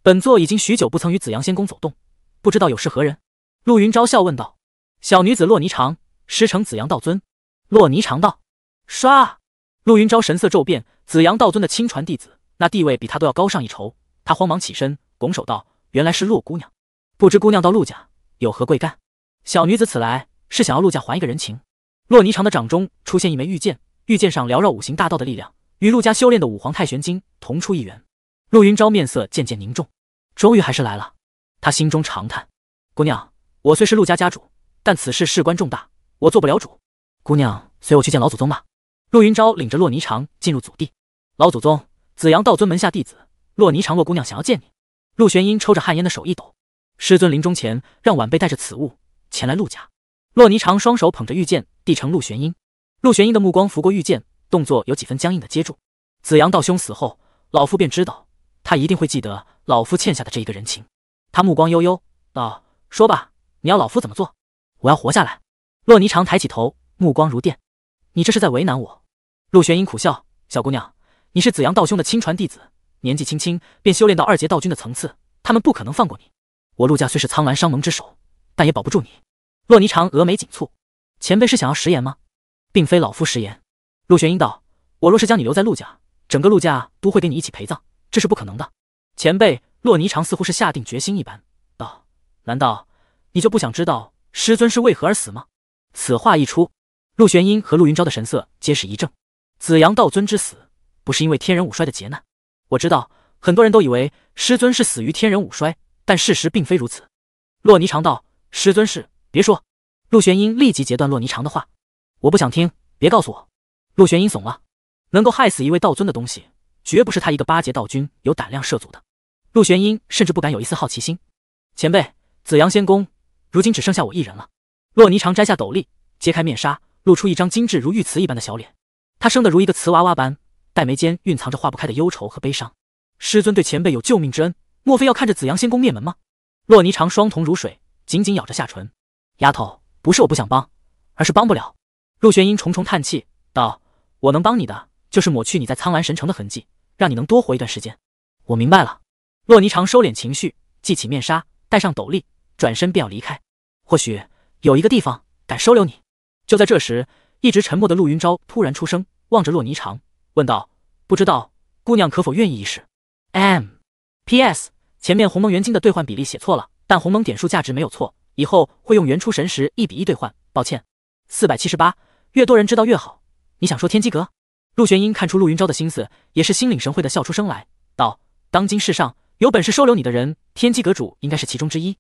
本座已经许久不曾与紫阳仙宫走动，不知道有事何人？”陆云昭笑问道：“小女子洛霓裳，师承紫阳道尊。”洛霓裳道：“唰！”陆云昭神色骤变，紫阳道尊的亲传弟子，那地位比他都要高上一筹。他慌忙起身，拱手道：“原来是洛姑娘，不知姑娘到陆家有何贵干？”小女子此来是想要陆家还一个人情。洛霓裳的掌中出现一枚玉剑，玉剑上缭绕五行大道的力量，与陆家修炼的五皇太玄经同出一源。陆云昭面色渐渐凝重，终于还是来了。他心中长叹：“姑娘，我虽是陆家家主，但此事事关重大，我做不了主。姑娘随我去见老祖宗吧。”陆云昭领着洛霓裳进入祖地。老祖宗，紫阳道尊门下弟子洛霓裳，洛姑娘想要见你。陆玄英抽着旱烟的手一抖，师尊临终前让晚辈带着此物。前来陆家，洛霓裳双手捧着玉剑递呈陆玄英，陆玄英的目光拂过玉剑，动作有几分僵硬的接住。紫阳道兄死后，老夫便知道他一定会记得老夫欠下的这一个人情。他目光悠悠道：“说吧，你要老夫怎么做？我要活下来。”洛霓裳抬起头，目光如电：“你这是在为难我。”陆玄英苦笑：“小姑娘，你是紫阳道兄的亲传弟子，年纪轻轻便修炼到二阶道君的层次，他们不可能放过你。我陆家虽是苍兰商盟之首。”但也保不住你。洛霓裳峨眉紧蹙，前辈是想要食言吗？并非老夫食言。陆玄英道：“我若是将你留在陆家，整个陆家都会给你一起陪葬，这是不可能的。”前辈，洛霓裳似乎是下定决心一般道：“难道你就不想知道师尊是为何而死吗？”此话一出，陆玄英和陆云昭的神色皆是一怔。紫阳道尊之死，不是因为天人五衰的劫难。我知道，很多人都以为师尊是死于天人五衰，但事实并非如此。洛霓裳道。师尊是，别说。陆玄英立即截断洛霓裳的话，我不想听，别告诉我。陆玄英怂了，能够害死一位道尊的东西，绝不是他一个八结道君有胆量涉足的。陆玄英甚至不敢有一丝好奇心。前辈，紫阳仙宫如今只剩下我一人了。洛霓裳摘下斗笠，揭开面纱，露出一张精致如玉瓷一般的小脸。她生得如一个瓷娃娃般，黛眉间蕴藏着化不开的忧愁和悲伤。师尊对前辈有救命之恩，莫非要看着紫阳仙宫灭门吗？洛霓裳双瞳如水。紧紧咬着下唇，丫头，不是我不想帮，而是帮不了。陆玄英重重叹气道：“我能帮你的，就是抹去你在苍兰神城的痕迹，让你能多活一段时间。”我明白了。洛霓裳收敛情绪，系起面纱，戴上斗笠，转身便要离开。或许有一个地方敢收留你。就在这时，一直沉默的陆云昭突然出声，望着洛霓裳问道：“不知道姑娘可否愿意一试？” M P S 前面鸿蒙元晶的兑换比例写错了。但鸿蒙点数价值没有错，以后会用原初神石一比一兑换。抱歉，四百七十八，越多人知道越好。你想说天机阁？陆玄英看出陆云昭的心思，也是心领神会的笑出声来，道：“当今世上，有本事收留你的人，天机阁主应该是其中之一。”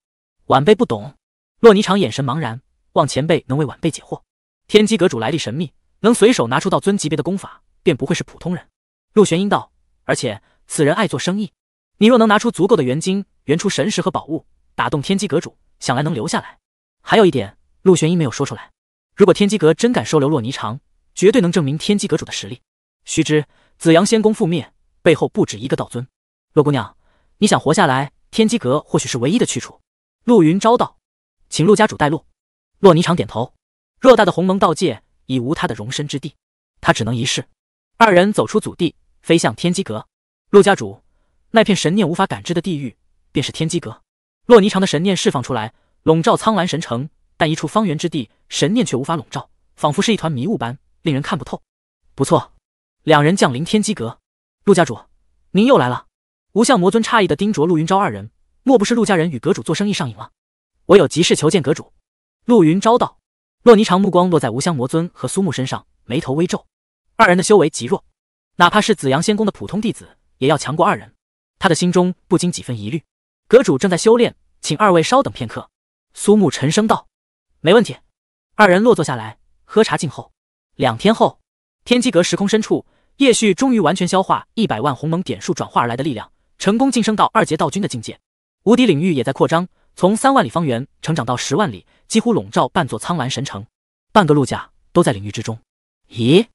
晚辈不懂。洛霓裳眼神茫然，望前辈能为晚辈解惑。天机阁主来历神秘，能随手拿出道尊级别的功法，便不会是普通人。陆玄英道：“而且此人爱做生意，你若能拿出足够的元晶、原初神石和宝物。”打动天机阁主，想来能留下来。还有一点，陆玄一没有说出来。如果天机阁真敢收留洛霓裳，绝对能证明天机阁主的实力。须知，紫阳仙宫覆灭背后不止一个道尊。洛姑娘，你想活下来，天机阁或许是唯一的去处。陆云昭道：“请陆家主带路。”洛霓裳点头。偌大的鸿蒙道界已无他的容身之地，他只能一试。二人走出祖地，飞向天机阁。陆家主，那片神念无法感知的地狱，便是天机阁。洛霓裳的神念释放出来，笼罩苍蓝神城，但一处方圆之地，神念却无法笼罩，仿佛是一团迷雾般，令人看不透。不错，两人降临天机阁，陆家主，您又来了。无相魔尊诧异的盯着陆云昭二人，莫不是陆家人与阁主做生意上瘾了？我有急事求见阁主。陆云昭道。洛霓裳目光落在无相魔尊和苏木身上，眉头微皱，二人的修为极弱，哪怕是紫阳仙宫的普通弟子，也要强过二人。他的心中不禁几分疑虑。阁主正在修炼，请二位稍等片刻。苏木沉声道：“没问题。”二人落座下来喝茶静候。两天后，天机阁时空深处，叶旭终于完全消化一百万鸿蒙点数转化而来的力量，成功晋升到二阶道君的境界。无敌领域也在扩张，从三万里方圆成长到十万里，几乎笼罩半座苍蓝神城，半个陆家都在领域之中。咦，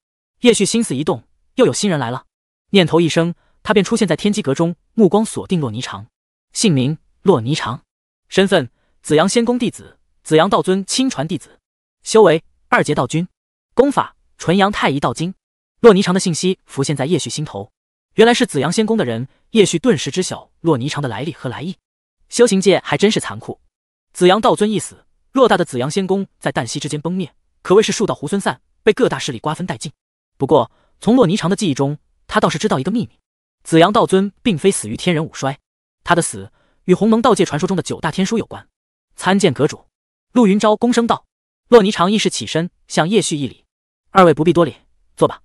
叶旭心思一动，又有新人来了。念头一生，他便出现在天机阁中，目光锁定洛霓裳。姓名洛霓裳，身份紫阳仙宫弟子，紫阳道尊亲传弟子，修为二阶道君，功法纯阳太一道经。洛霓裳的信息浮现在叶旭心头，原来是紫阳仙宫的人。叶旭顿时知晓洛霓裳的来历和来意。修行界还真是残酷，紫阳道尊一死，偌大的紫阳仙宫在旦夕之间崩灭，可谓是树倒猢狲散，被各大势力瓜分殆尽。不过从洛霓裳的记忆中，他倒是知道一个秘密：紫阳道尊并非死于天人五衰。他的死与鸿蒙道界传说中的九大天书有关。参见阁主，陆云昭躬身道。洛霓裳亦是起身向叶旭一礼。二位不必多礼，坐吧。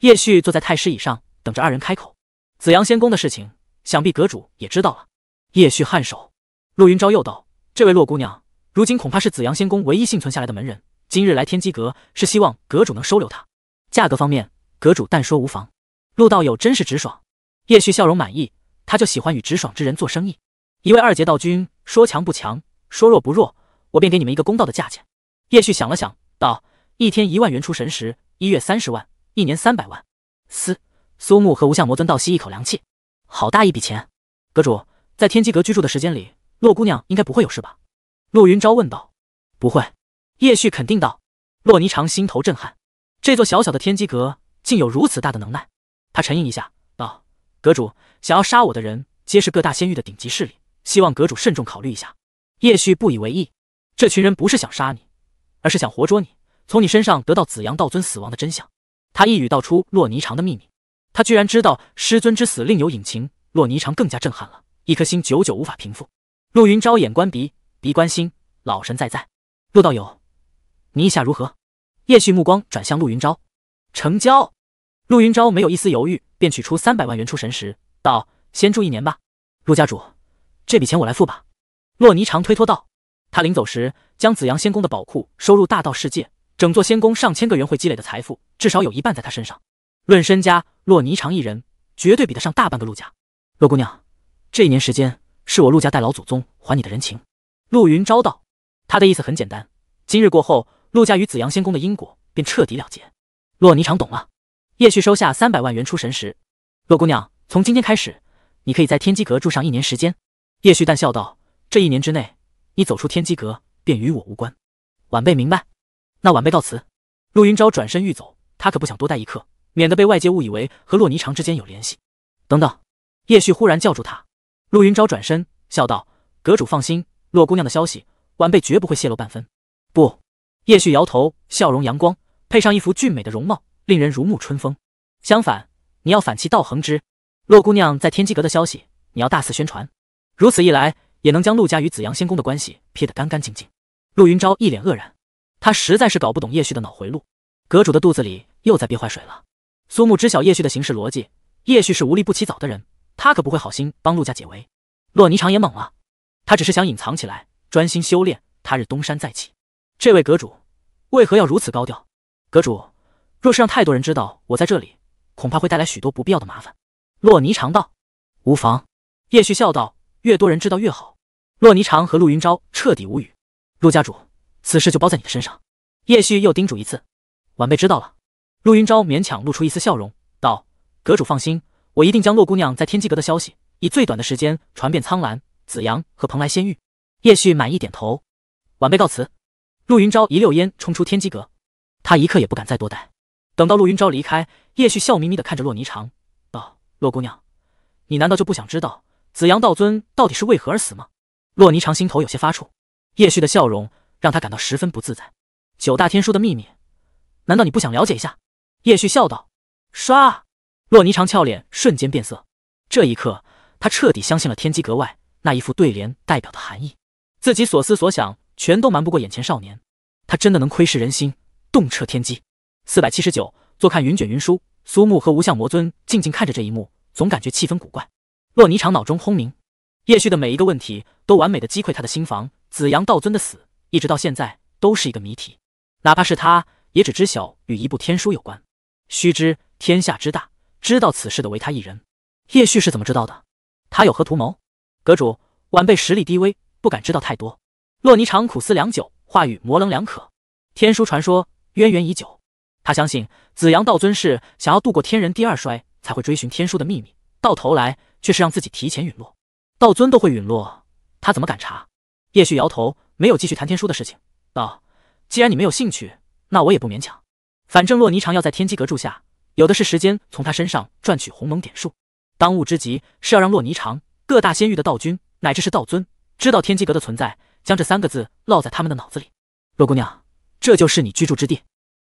叶旭坐在太师椅上，等着二人开口。紫阳仙宫的事情，想必阁主也知道了。叶旭颔首。陆云昭又道：“这位洛姑娘，如今恐怕是紫阳仙宫唯一幸存下来的门人。今日来天机阁，是希望阁主能收留她。价格方面，阁主但说无妨。”陆道友真是直爽。叶旭笑容满意。他就喜欢与直爽之人做生意。一位二阶道君说强不强，说弱不弱，我便给你们一个公道的价钱。叶旭想了想，道：一天一万元出神石，一月三十万，一年三百万。嘶！苏木和无相魔尊倒吸一口凉气，好大一笔钱！阁主在天机阁居住的时间里，洛姑娘应该不会有事吧？陆云昭问道。不会，叶旭肯定道。洛霓裳心头震撼，这座小小的天机阁竟有如此大的能耐。他沉吟一下。阁主想要杀我的人，皆是各大仙域的顶级势力，希望阁主慎重考虑一下。叶旭不以为意，这群人不是想杀你，而是想活捉你，从你身上得到紫阳道尊死亡的真相。他一语道出洛霓裳的秘密，他居然知道师尊之死另有隐情，洛霓裳更加震撼了，一颗心久久无法平复。陆云昭眼观鼻，鼻观心，老神在在。陆道友，你意下如何？叶旭目光转向陆云昭，成交。陆云昭没有一丝犹豫，便取出三百万元出神石，道：“先住一年吧。”陆家主，这笔钱我来付吧。”洛霓裳推脱道。他临走时，将紫阳仙宫的宝库收入大道世界，整座仙宫上千个元会积累的财富，至少有一半在他身上。论身家，洛霓裳一人绝对比得上大半个陆家。洛姑娘，这一年时间是我陆家代老祖宗还你的人情。”陆云昭道。他的意思很简单，今日过后，陆家与紫阳仙宫的因果便彻底了结。洛霓裳懂了。叶旭收下三百万元出神石，洛姑娘，从今天开始，你可以在天机阁住上一年时间。叶旭淡笑道：“这一年之内，你走出天机阁便与我无关。”晚辈明白，那晚辈告辞。陆云昭转身欲走，他可不想多待一刻，免得被外界误以为和洛霓裳之间有联系。等等，叶旭忽然叫住他。陆云昭转身笑道：“阁主放心，洛姑娘的消息，晚辈绝不会泄露半分。”不，叶旭摇头，笑容阳光，配上一副俊美的容貌。令人如沐春风。相反，你要反其道行之。洛姑娘在天机阁的消息，你要大肆宣传。如此一来，也能将陆家与紫阳仙宫的关系撇得干干净净。陆云昭一脸愕然，他实在是搞不懂叶旭的脑回路。阁主的肚子里又在憋坏水了。苏木知晓叶旭的行事逻辑，叶旭是无利不起早的人，他可不会好心帮陆家解围。洛霓裳也懵了，他只是想隐藏起来，专心修炼，他日东山再起。这位阁主为何要如此高调？阁主。若是让太多人知道我在这里，恐怕会带来许多不必要的麻烦。”洛霓裳道。“无妨。”叶旭笑道，“越多人知道越好。”洛霓裳和陆云昭彻底无语。陆家主，此事就包在你的身上。”叶旭又叮嘱一次。“晚辈知道了。”陆云昭勉强露出一丝笑容，道：“阁主放心，我一定将洛姑娘在天机阁的消息，以最短的时间传遍苍兰、紫阳和蓬莱仙域。”叶旭满意点头。“晚辈告辞。”陆云昭一溜烟冲出天机阁，他一刻也不敢再多待。等到陆云昭离开，叶旭笑眯眯地看着洛霓裳，道：“洛姑娘，你难道就不想知道紫阳道尊到底是为何而死吗？”洛霓裳心头有些发怵，叶旭的笑容让她感到十分不自在。九大天书的秘密，难道你不想了解一下？”叶旭笑道。唰，洛霓裳俏脸瞬间变色。这一刻，她彻底相信了天机阁外那一副对联代表的含义，自己所思所想全都瞒不过眼前少年，他真的能窥视人心，洞彻天机。四百七十九，坐看云卷云舒。苏木和无相魔尊静静看着这一幕，总感觉气氛古怪。洛霓裳脑中轰鸣，叶旭的每一个问题都完美的击溃他的心房。紫阳道尊的死，一直到现在都是一个谜题，哪怕是他也只知晓与一部天书有关。须知天下之大，知道此事的唯他一人。叶旭是怎么知道的？他有何图谋？阁主，晚辈实力低微，不敢知道太多。洛霓裳苦思良久，话语模棱两可。天书传说渊源已久。他相信，紫阳道尊是想要度过天人第二衰，才会追寻天书的秘密，到头来却是让自己提前陨落。道尊都会陨落，他怎么敢查？叶旭摇头，没有继续谈天书的事情，道：“既然你没有兴趣，那我也不勉强。反正洛霓裳要在天机阁住下，有的是时间从他身上赚取鸿蒙点数。当务之急是要让洛霓裳、各大仙域的道君乃至是道尊知道天机阁的存在，将这三个字烙在他们的脑子里。洛姑娘，这就是你居住之地。”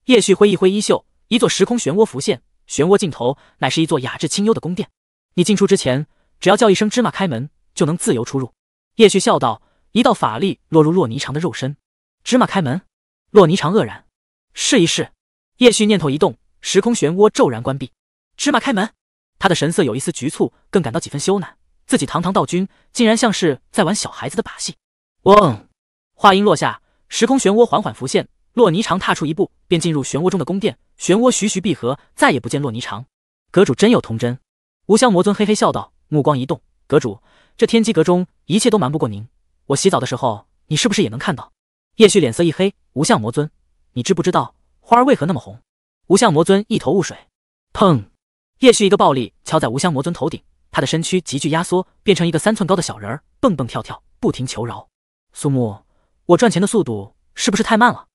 叶旭挥一挥衣袖，一座时空漩涡浮现，漩涡尽头乃是一座雅致清幽的宫殿。你进出之前，只要叫一声“芝麻开门”，就能自由出入。叶旭笑道。一道法力落入洛霓裳的肉身。“芝麻开门。”洛霓裳愕然。试一试。叶旭念头一动，时空漩涡骤然关闭。“芝麻开门。”他的神色有一丝局促，更感到几分羞赧。自己堂堂道君，竟然像是在玩小孩子的把戏。嗡。话音落下，时空漩涡缓缓浮现。洛霓裳踏出一步，便进入漩涡中的宫殿。漩涡徐徐闭合，再也不见洛霓裳。阁主真有童真。无相魔尊嘿嘿笑道，目光一动。阁主，这天机阁中一切都瞒不过您。我洗澡的时候，你是不是也能看到？叶旭脸色一黑。无相魔尊，你知不知道花儿为何那么红？无相魔尊一头雾水。砰！叶旭一个暴力敲在无相魔尊头顶，他的身躯急剧压缩，变成一个三寸高的小人儿，蹦蹦跳跳，不停求饶。苏木，我赚钱的速度是不是太慢了？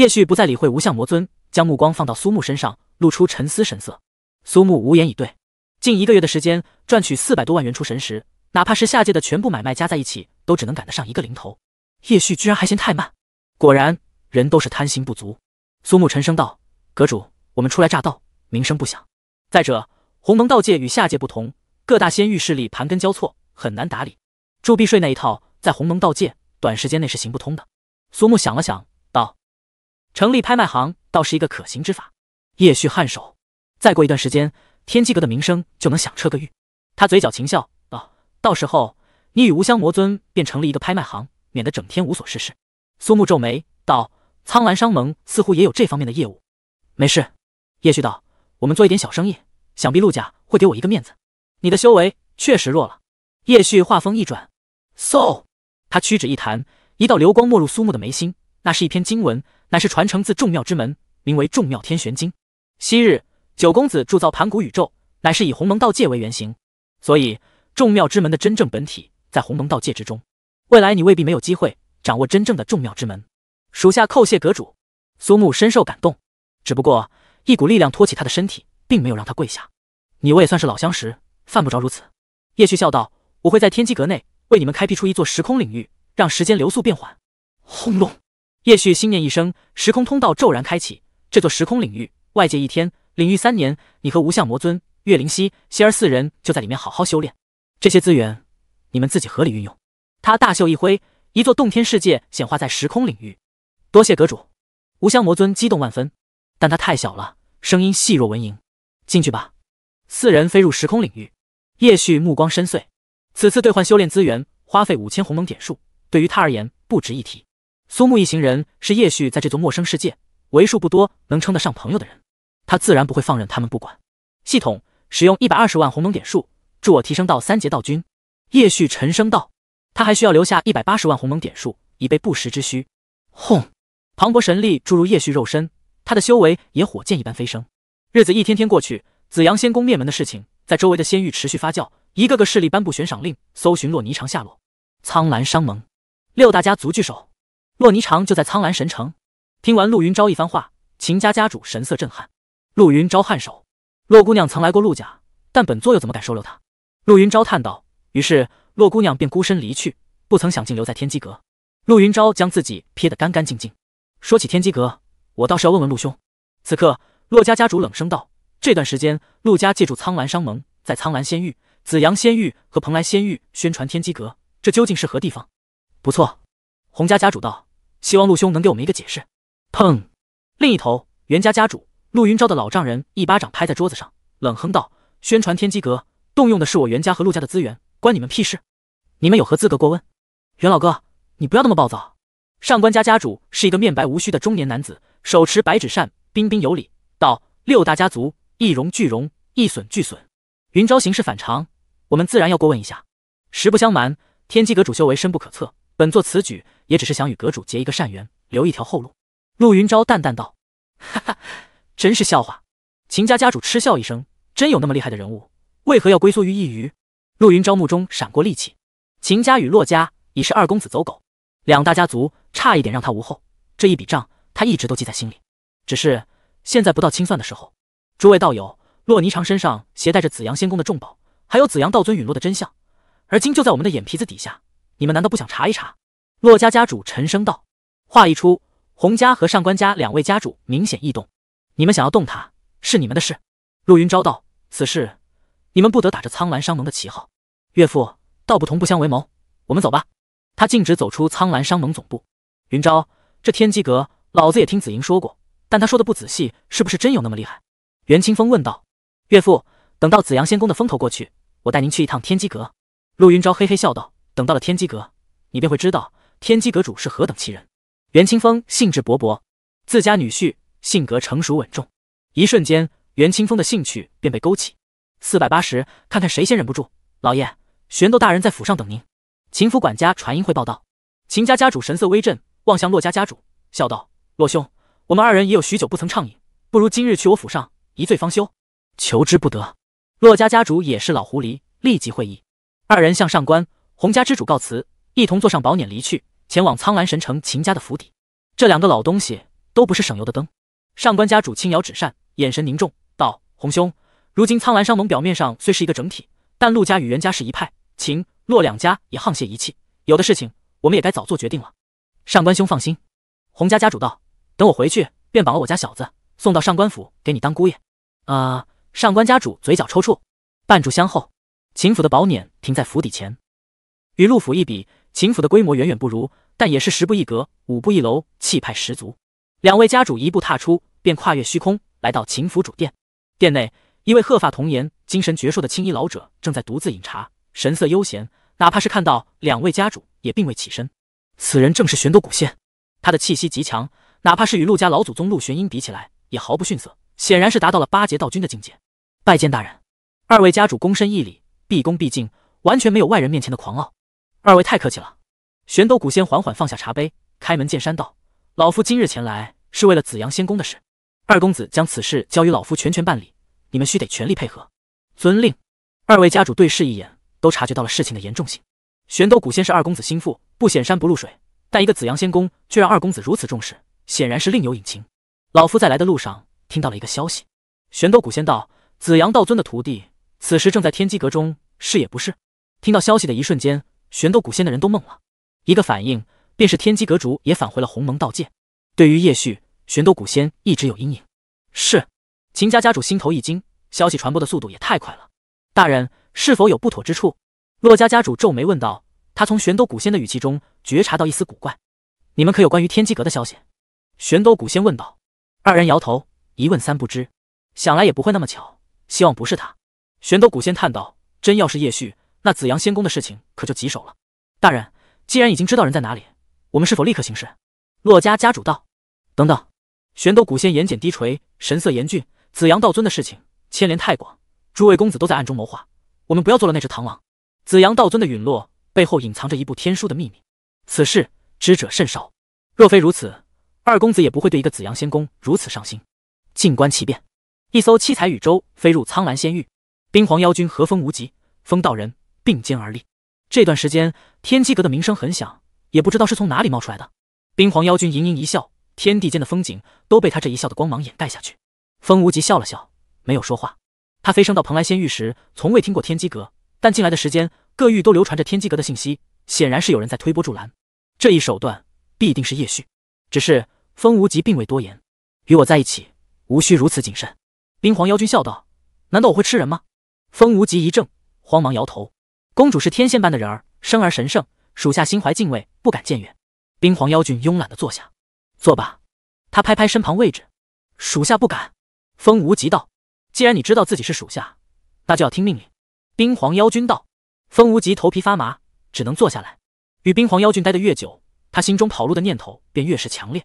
叶旭不再理会无相魔尊，将目光放到苏木身上，露出沉思神色。苏木无言以对。近一个月的时间，赚取四百多万元出神石，哪怕是下界的全部买卖加在一起，都只能赶得上一个零头。叶旭居然还嫌太慢，果然人都是贪心不足。苏木沉声道：“阁主，我们初来乍到，名声不响。再者，鸿蒙道界与下界不同，各大仙域势力盘根交错，很难打理。铸币税那一套，在鸿蒙道界短时间内是行不通的。”苏木想了想。成立拍卖行倒是一个可行之法。叶旭颔首，再过一段时间，天机阁的名声就能响彻个域。他嘴角轻笑道：“到时候你与无相魔尊便成立一个拍卖行，免得整天无所事事。”苏木皱眉道：“苍兰商盟似乎也有这方面的业务。”“没事。”叶旭道：“我们做一点小生意，想必陆家会给我一个面子。”“你的修为确实弱了。”叶旭话锋一转，嗖，他屈指一弹，一道流光没入苏木的眉心，那是一篇经文。乃是传承自众妙之门，名为众妙天玄经。昔日九公子铸造盘古宇宙，乃是以鸿蒙道界为原型，所以众妙之门的真正本体在鸿蒙道界之中。未来你未必没有机会掌握真正的众妙之门。属下叩谢阁主，苏木深受感动。只不过一股力量托起他的身体，并没有让他跪下。你我也算是老相识，犯不着如此。叶旭笑道：“我会在天机阁内为你们开辟出一座时空领域，让时间流速变缓。”轰隆。叶旭心念一声，时空通道骤然开启。这座时空领域，外界一天，领域三年。你和无相魔尊、岳灵溪、仙儿四人就在里面好好修炼。这些资源，你们自己合理运用。他大袖一挥，一座洞天世界显化在时空领域。多谢阁主！无相魔尊激动万分，但他太小了，声音细若蚊蝇。进去吧。四人飞入时空领域。叶旭目光深邃。此次兑换修炼资源，花费五千鸿蒙点数，对于他而言不值一提。苏木一行人是叶旭在这座陌生世界为数不多能称得上朋友的人，他自然不会放任他们不管。系统，使用一百二十万鸿蒙点数助我提升到三阶道君。叶旭沉声道，他还需要留下一百八十万鸿蒙点数，以备不时之需。轰！磅礴神力注入叶旭肉身，他的修为也火箭一般飞升。日子一天天过去，紫阳仙宫灭门的事情在周围的仙域持续发酵，一个个势力颁布悬赏令，搜寻洛霓裳下落。苍兰商盟六大家族聚首。洛霓裳就在苍兰神城。听完陆云昭一番话，秦家家主神色震撼。陆云昭颔首。洛姑娘曾来过陆家，但本座又怎么敢收留她？陆云昭叹道。于是洛姑娘便孤身离去，不曾想竟留在天机阁。陆云昭将自己撇得干干净净。说起天机阁，我倒是要问问陆兄。此刻，洛家家主冷声道：“这段时间，陆家借助苍兰商盟，在苍兰仙域、紫阳仙域和蓬莱仙域宣传天机阁，这究竟是何地方？”不错。洪家家主道。希望陆兄能给我们一个解释。砰！另一头，袁家家主陆云昭的老丈人一巴掌拍在桌子上，冷哼道：“宣传天机阁，动用的是我袁家和陆家的资源，关你们屁事？你们有何资格过问？”袁老哥，你不要那么暴躁。上官家家主是一个面白无须的中年男子，手持白纸扇，彬彬有礼道：“六大家族一荣俱荣，一损俱损。云昭行事反常，我们自然要过问一下。实不相瞒，天机阁主修为深不可测，本座此举……”也只是想与阁主结一个善缘，留一条后路。陆云昭淡淡道：“哈哈，真是笑话。”秦家家主嗤笑一声：“真有那么厉害的人物，为何要归缩于一隅？”陆云昭目中闪过戾气。秦家与洛家已是二公子走狗，两大家族差一点让他无后，这一笔账他一直都记在心里。只是现在不到清算的时候。诸位道友，洛霓裳身上携带着紫阳仙宫的重宝，还有紫阳道尊陨落的真相，而今就在我们的眼皮子底下，你们难道不想查一查？洛家家主沉声道：“话一出，洪家和上官家两位家主明显异动。你们想要动他，是你们的事。”陆云昭道：“此事你们不得打着苍兰商盟的旗号。”岳父，道不同不相为谋，我们走吧。”他径直走出苍兰商盟总部。云昭，这天机阁，老子也听紫莹说过，但他说的不仔细，是不是真有那么厉害？”袁清风问道。“岳父，等到紫阳仙宫的风头过去，我带您去一趟天机阁。”陆云昭嘿嘿笑道：“等到了天机阁，你便会知道。”天机阁主是何等奇人？袁清风兴致勃勃，自家女婿性格成熟稳重，一瞬间，袁清风的兴趣便被勾起。四百八十，看看谁先忍不住。老爷，玄斗大人在府上等您。秦府管家传音汇报道。秦家家主神色微震，望向洛家家主，笑道：“洛兄，我们二人也有许久不曾畅饮，不如今日去我府上一醉方休，求之不得。”洛家家主也是老狐狸，立即会意，二人向上官洪家之主告辞，一同坐上宝辇离去。前往苍兰神城秦家的府邸，这两个老东西都不是省油的灯。上官家主轻摇纸扇，眼神凝重道：“洪兄，如今苍兰商盟表面上虽是一个整体，但陆家与袁家是一派，秦、洛两家也沆瀣一气，有的事情我们也该早做决定了。”上官兄放心，洪家家主道：“等我回去，便绑了我家小子送到上官府，给你当姑爷。”啊！上官家主嘴角抽搐。半炷香后，秦府的宝辇停在府邸前，与陆府一比。秦府的规模远远不如，但也是十步一阁，五步一楼，气派十足。两位家主一步踏出，便跨越虚空，来到秦府主殿。殿内，一位鹤发童颜、精神矍铄的青衣老者正在独自饮茶，神色悠闲，哪怕是看到两位家主，也并未起身。此人正是玄都古仙，他的气息极强，哪怕是与陆家老祖宗陆玄英比起来，也毫不逊色，显然是达到了八节道君的境界。拜见大人！二位家主躬身一礼，毕恭毕敬，完全没有外人面前的狂傲。二位太客气了，玄斗古仙缓缓放下茶杯，开门见山道：“老夫今日前来是为了紫阳仙宫的事。二公子将此事交与老夫全权办理，你们须得全力配合。”“遵令。”二位家主对视一眼，都察觉到了事情的严重性。玄斗古仙是二公子心腹，不显山不露水，但一个紫阳仙宫却让二公子如此重视，显然是另有隐情。老夫在来的路上听到了一个消息，玄斗古仙道：“紫阳道尊的徒弟此时正在天机阁中，是也不是？”听到消息的一瞬间。玄都古仙的人都懵了，一个反应便是天机阁主也返回了鸿蒙道界。对于叶旭，玄都古仙一直有阴影。是，秦家家主心头一惊，消息传播的速度也太快了。大人是否有不妥之处？洛家家主皱眉问道，他从玄都古仙的语气中觉察到一丝古怪。你们可有关于天机阁的消息？玄都古仙问道。二人摇头，一问三不知。想来也不会那么巧，希望不是他。玄都古仙叹道，真要是叶旭。那紫阳仙宫的事情可就棘手了，大人，既然已经知道人在哪里，我们是否立刻行事？洛家家主道：“等等。”玄斗古仙眼睑低垂，神色严峻。紫阳道尊的事情牵连太广，诸位公子都在暗中谋划。我们不要做了那只螳螂。紫阳道尊的陨落背后隐藏着一部天书的秘密，此事知者甚少。若非如此，二公子也不会对一个紫阳仙宫如此上心。静观其变。一艘七彩宇宙飞入苍蓝仙域，冰皇妖君和风无极、风道人。并肩而立。这段时间，天机阁的名声很响，也不知道是从哪里冒出来的。冰皇妖君盈盈一笑，天地间的风景都被他这一笑的光芒掩盖下去。风无极笑了笑，没有说话。他飞升到蓬莱仙域时，从未听过天机阁，但进来的时间，各域都流传着天机阁的信息，显然是有人在推波助澜。这一手段必定是叶旭。只是风无极并未多言。与我在一起，无需如此谨慎。冰皇妖君笑道：“难道我会吃人吗？”风无极一怔，慌忙摇头。公主是天仙般的人儿，生而神圣，属下心怀敬畏，不敢僭越。冰皇妖君慵懒的坐下，坐吧。他拍拍身旁位置，属下不敢。风无极道：“既然你知道自己是属下，那就要听命令。”冰皇妖君道。风无极头皮发麻，只能坐下来。与冰皇妖君待得越久，他心中跑路的念头便越是强烈。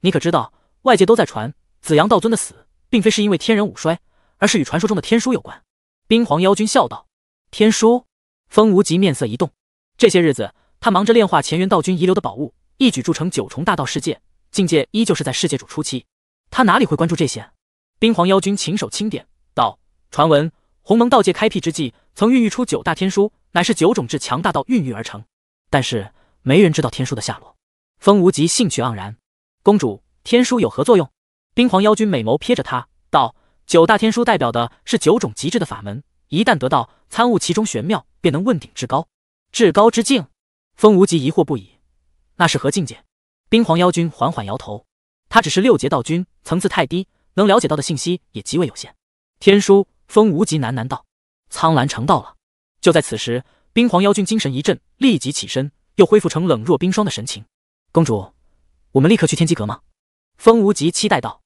你可知道，外界都在传，紫阳道尊的死，并非是因为天人五衰，而是与传说中的天书有关。冰皇妖君笑道：“天书。”风无极面色一动，这些日子他忙着炼化乾元道君遗留的宝物，一举铸成九重大道世界，境界依旧是在世界主初期。他哪里会关注这些？冰皇妖君轻手轻点道：“传闻鸿蒙道界开辟之际，曾孕育出九大天书，乃是九种至强大道孕育而成。但是没人知道天书的下落。”风无极兴趣盎然：“公主，天书有何作用？”冰皇妖君美眸瞥着他道：“九大天书代表的是九种极致的法门。”一旦得到，参悟其中玄妙，便能问鼎至高，至高之境。风无极疑惑不已，那是何境界？冰皇妖君缓缓摇头，他只是六劫道君，层次太低，能了解到的信息也极为有限。天书，风无极喃喃道。苍兰城到了。就在此时，冰皇妖君精神一振，立即起身，又恢复成冷若冰霜的神情。公主，我们立刻去天机阁吗？风无极期待道。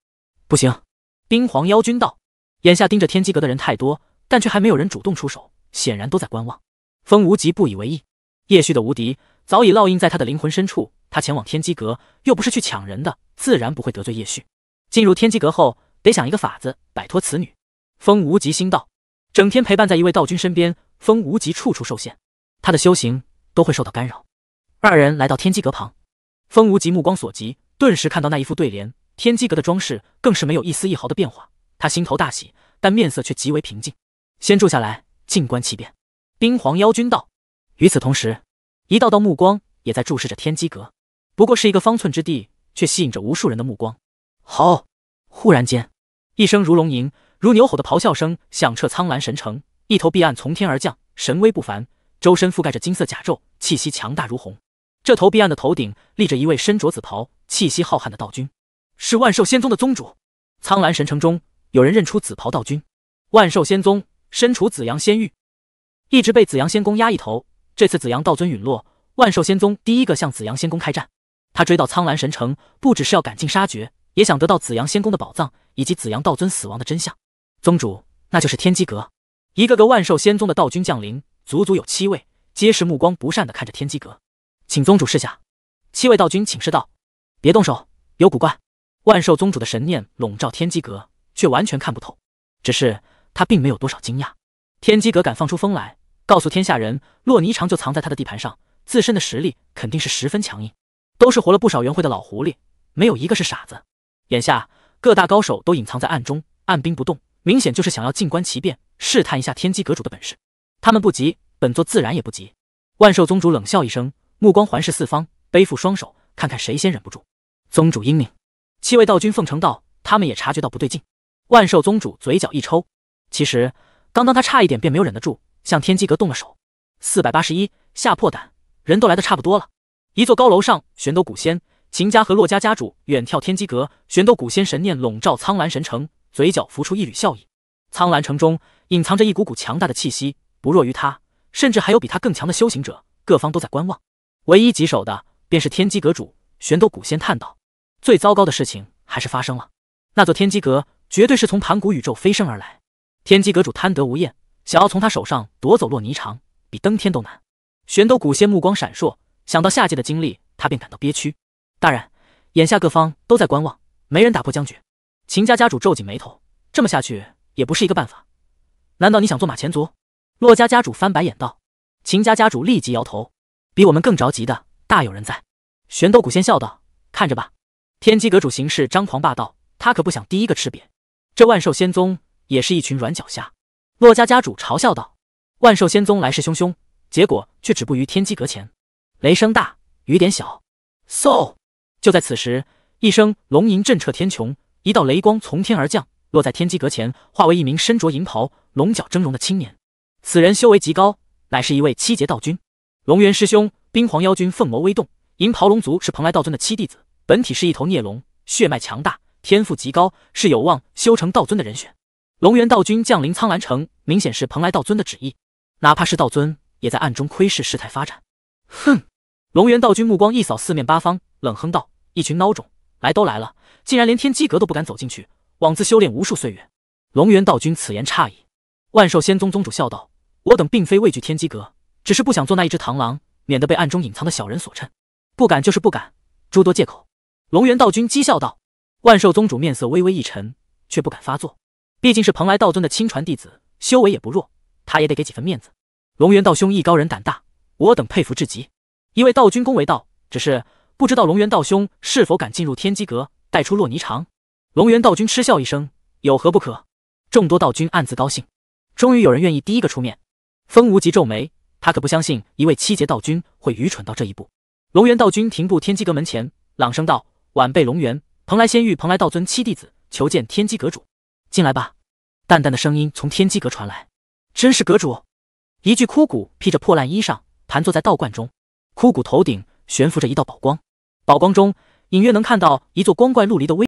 不行，冰皇妖君道，眼下盯着天机阁的人太多。但却还没有人主动出手，显然都在观望。风无极不以为意，叶旭的无敌早已烙印在他的灵魂深处。他前往天机阁又不是去抢人的，自然不会得罪叶旭。进入天机阁后，得想一个法子摆脱此女。风无极心道：整天陪伴在一位道君身边，风无极处处受限，他的修行都会受到干扰。二人来到天机阁旁，风无极目光所及，顿时看到那一副对联。天机阁的装饰更是没有一丝一毫的变化。他心头大喜，但面色却极为平静。先住下来，静观其变。冰皇妖君道。与此同时，一道道目光也在注视着天机阁。不过是一个方寸之地，却吸引着无数人的目光。好！忽然间，一声如龙吟、如牛吼的咆哮声响彻苍蓝神城。一头碧岸从天而降，神威不凡，周身覆盖着金色甲胄，气息强大如虹。这头碧岸的头顶立着一位身着紫袍、气息浩瀚的道君，是万寿仙宗的宗主。苍蓝神城中有人认出紫袍道君，万寿仙宗。身处紫阳仙域，一直被紫阳仙宫压一头。这次紫阳道尊陨落，万寿仙宗第一个向紫阳仙宫开战。他追到苍蓝神城，不只是要赶尽杀绝，也想得到紫阳仙宫的宝藏以及紫阳道尊死亡的真相。宗主，那就是天机阁。一个个万寿仙宗的道君降临，足足有七位，皆是目光不善的看着天机阁。请宗主示下。七位道君请示道：“别动手，有古怪。”万寿宗主的神念笼罩天机阁，却完全看不透。只是。他并没有多少惊讶，天机阁敢放出风来，告诉天下人洛霓裳就藏在他的地盘上，自身的实力肯定是十分强硬。都是活了不少元会的老狐狸，没有一个是傻子。眼下各大高手都隐藏在暗中，按兵不动，明显就是想要静观其变，试探一下天机阁主的本事。他们不急，本座自然也不急。万寿宗主冷笑一声，目光环视四方，背负双手，看看谁先忍不住。宗主英明，七位道君奉承道，他们也察觉到不对劲。万寿宗主嘴角一抽。其实，刚刚他差一点便没有忍得住，向天机阁动了手。四百八十一，吓破胆，人都来的差不多了。一座高楼上，玄斗古仙、秦家和洛家家主远眺天机阁，玄斗古仙神念笼罩苍蓝神城，嘴角浮出一缕笑意。苍兰城中隐藏着一股股强大的气息，不弱于他，甚至还有比他更强的修行者。各方都在观望，唯一棘手的便是天机阁主玄斗古仙叹道：“最糟糕的事情还是发生了，那座天机阁绝对是从盘古宇宙飞升而来。”天机阁主贪得无厌，想要从他手上夺走洛霓裳，比登天都难。玄都古仙目光闪烁，想到下界的经历，他便感到憋屈。大人，眼下各方都在观望，没人打破僵局。秦家家主皱紧眉头，这么下去也不是一个办法。难道你想做马前卒？洛家家主翻白眼道。秦家家主立即摇头，比我们更着急的大有人在。玄都古仙笑道：“看着吧，天机阁主行事张狂霸道，他可不想第一个吃瘪。这万寿仙宗……”也是一群软脚虾，洛家家主嘲笑道：“万寿仙宗来势汹汹，结果却止步于天机阁前。雷声大雨点小，嗖！就在此时，一声龙吟震彻天穹，一道雷光从天而降，落在天机阁前，化为一名身着银袍、龙角峥嵘的青年。此人修为极高，乃是一位七节道君。龙元师兄，冰皇妖君凤眸微动，银袍龙族是蓬莱道尊的七弟子，本体是一头孽龙，血脉强大，天赋极高，是有望修成道尊的人选。”龙元道君降临苍兰城，明显是蓬莱道尊的旨意。哪怕是道尊，也在暗中窥视事态发展。哼！龙元道君目光一扫四面八方，冷哼道：“一群孬种，来都来了，竟然连天机阁都不敢走进去，枉自修炼无数岁月。”龙元道君此言差矣。万寿仙宗宗主笑道：“我等并非畏惧天机阁，只是不想做那一只螳螂，免得被暗中隐藏的小人所趁。不敢就是不敢，诸多借口。”龙元道君讥笑道。万寿宗主面色微微一沉，却不敢发作。毕竟是蓬莱道尊的亲传弟子，修为也不弱，他也得给几分面子。龙元道兄艺高人胆大，我等佩服至极。一位道君恭维道，只是不知道龙元道兄是否敢进入天机阁，带出洛霓裳。龙元道君嗤笑一声，有何不可？众多道君暗自高兴，终于有人愿意第一个出面。风无极皱眉，他可不相信一位七阶道君会愚蠢到这一步。龙元道君停步天机阁门前，朗声道：“晚辈龙元，蓬莱仙域蓬莱道尊七弟子，求见天机阁主。”进来吧，淡淡的声音从天机阁传来。真是阁主，一具枯骨披着破烂衣裳，盘坐在道观中。枯骨头顶悬浮着一道宝光，宝光中隐约能看到一座光怪陆离的微。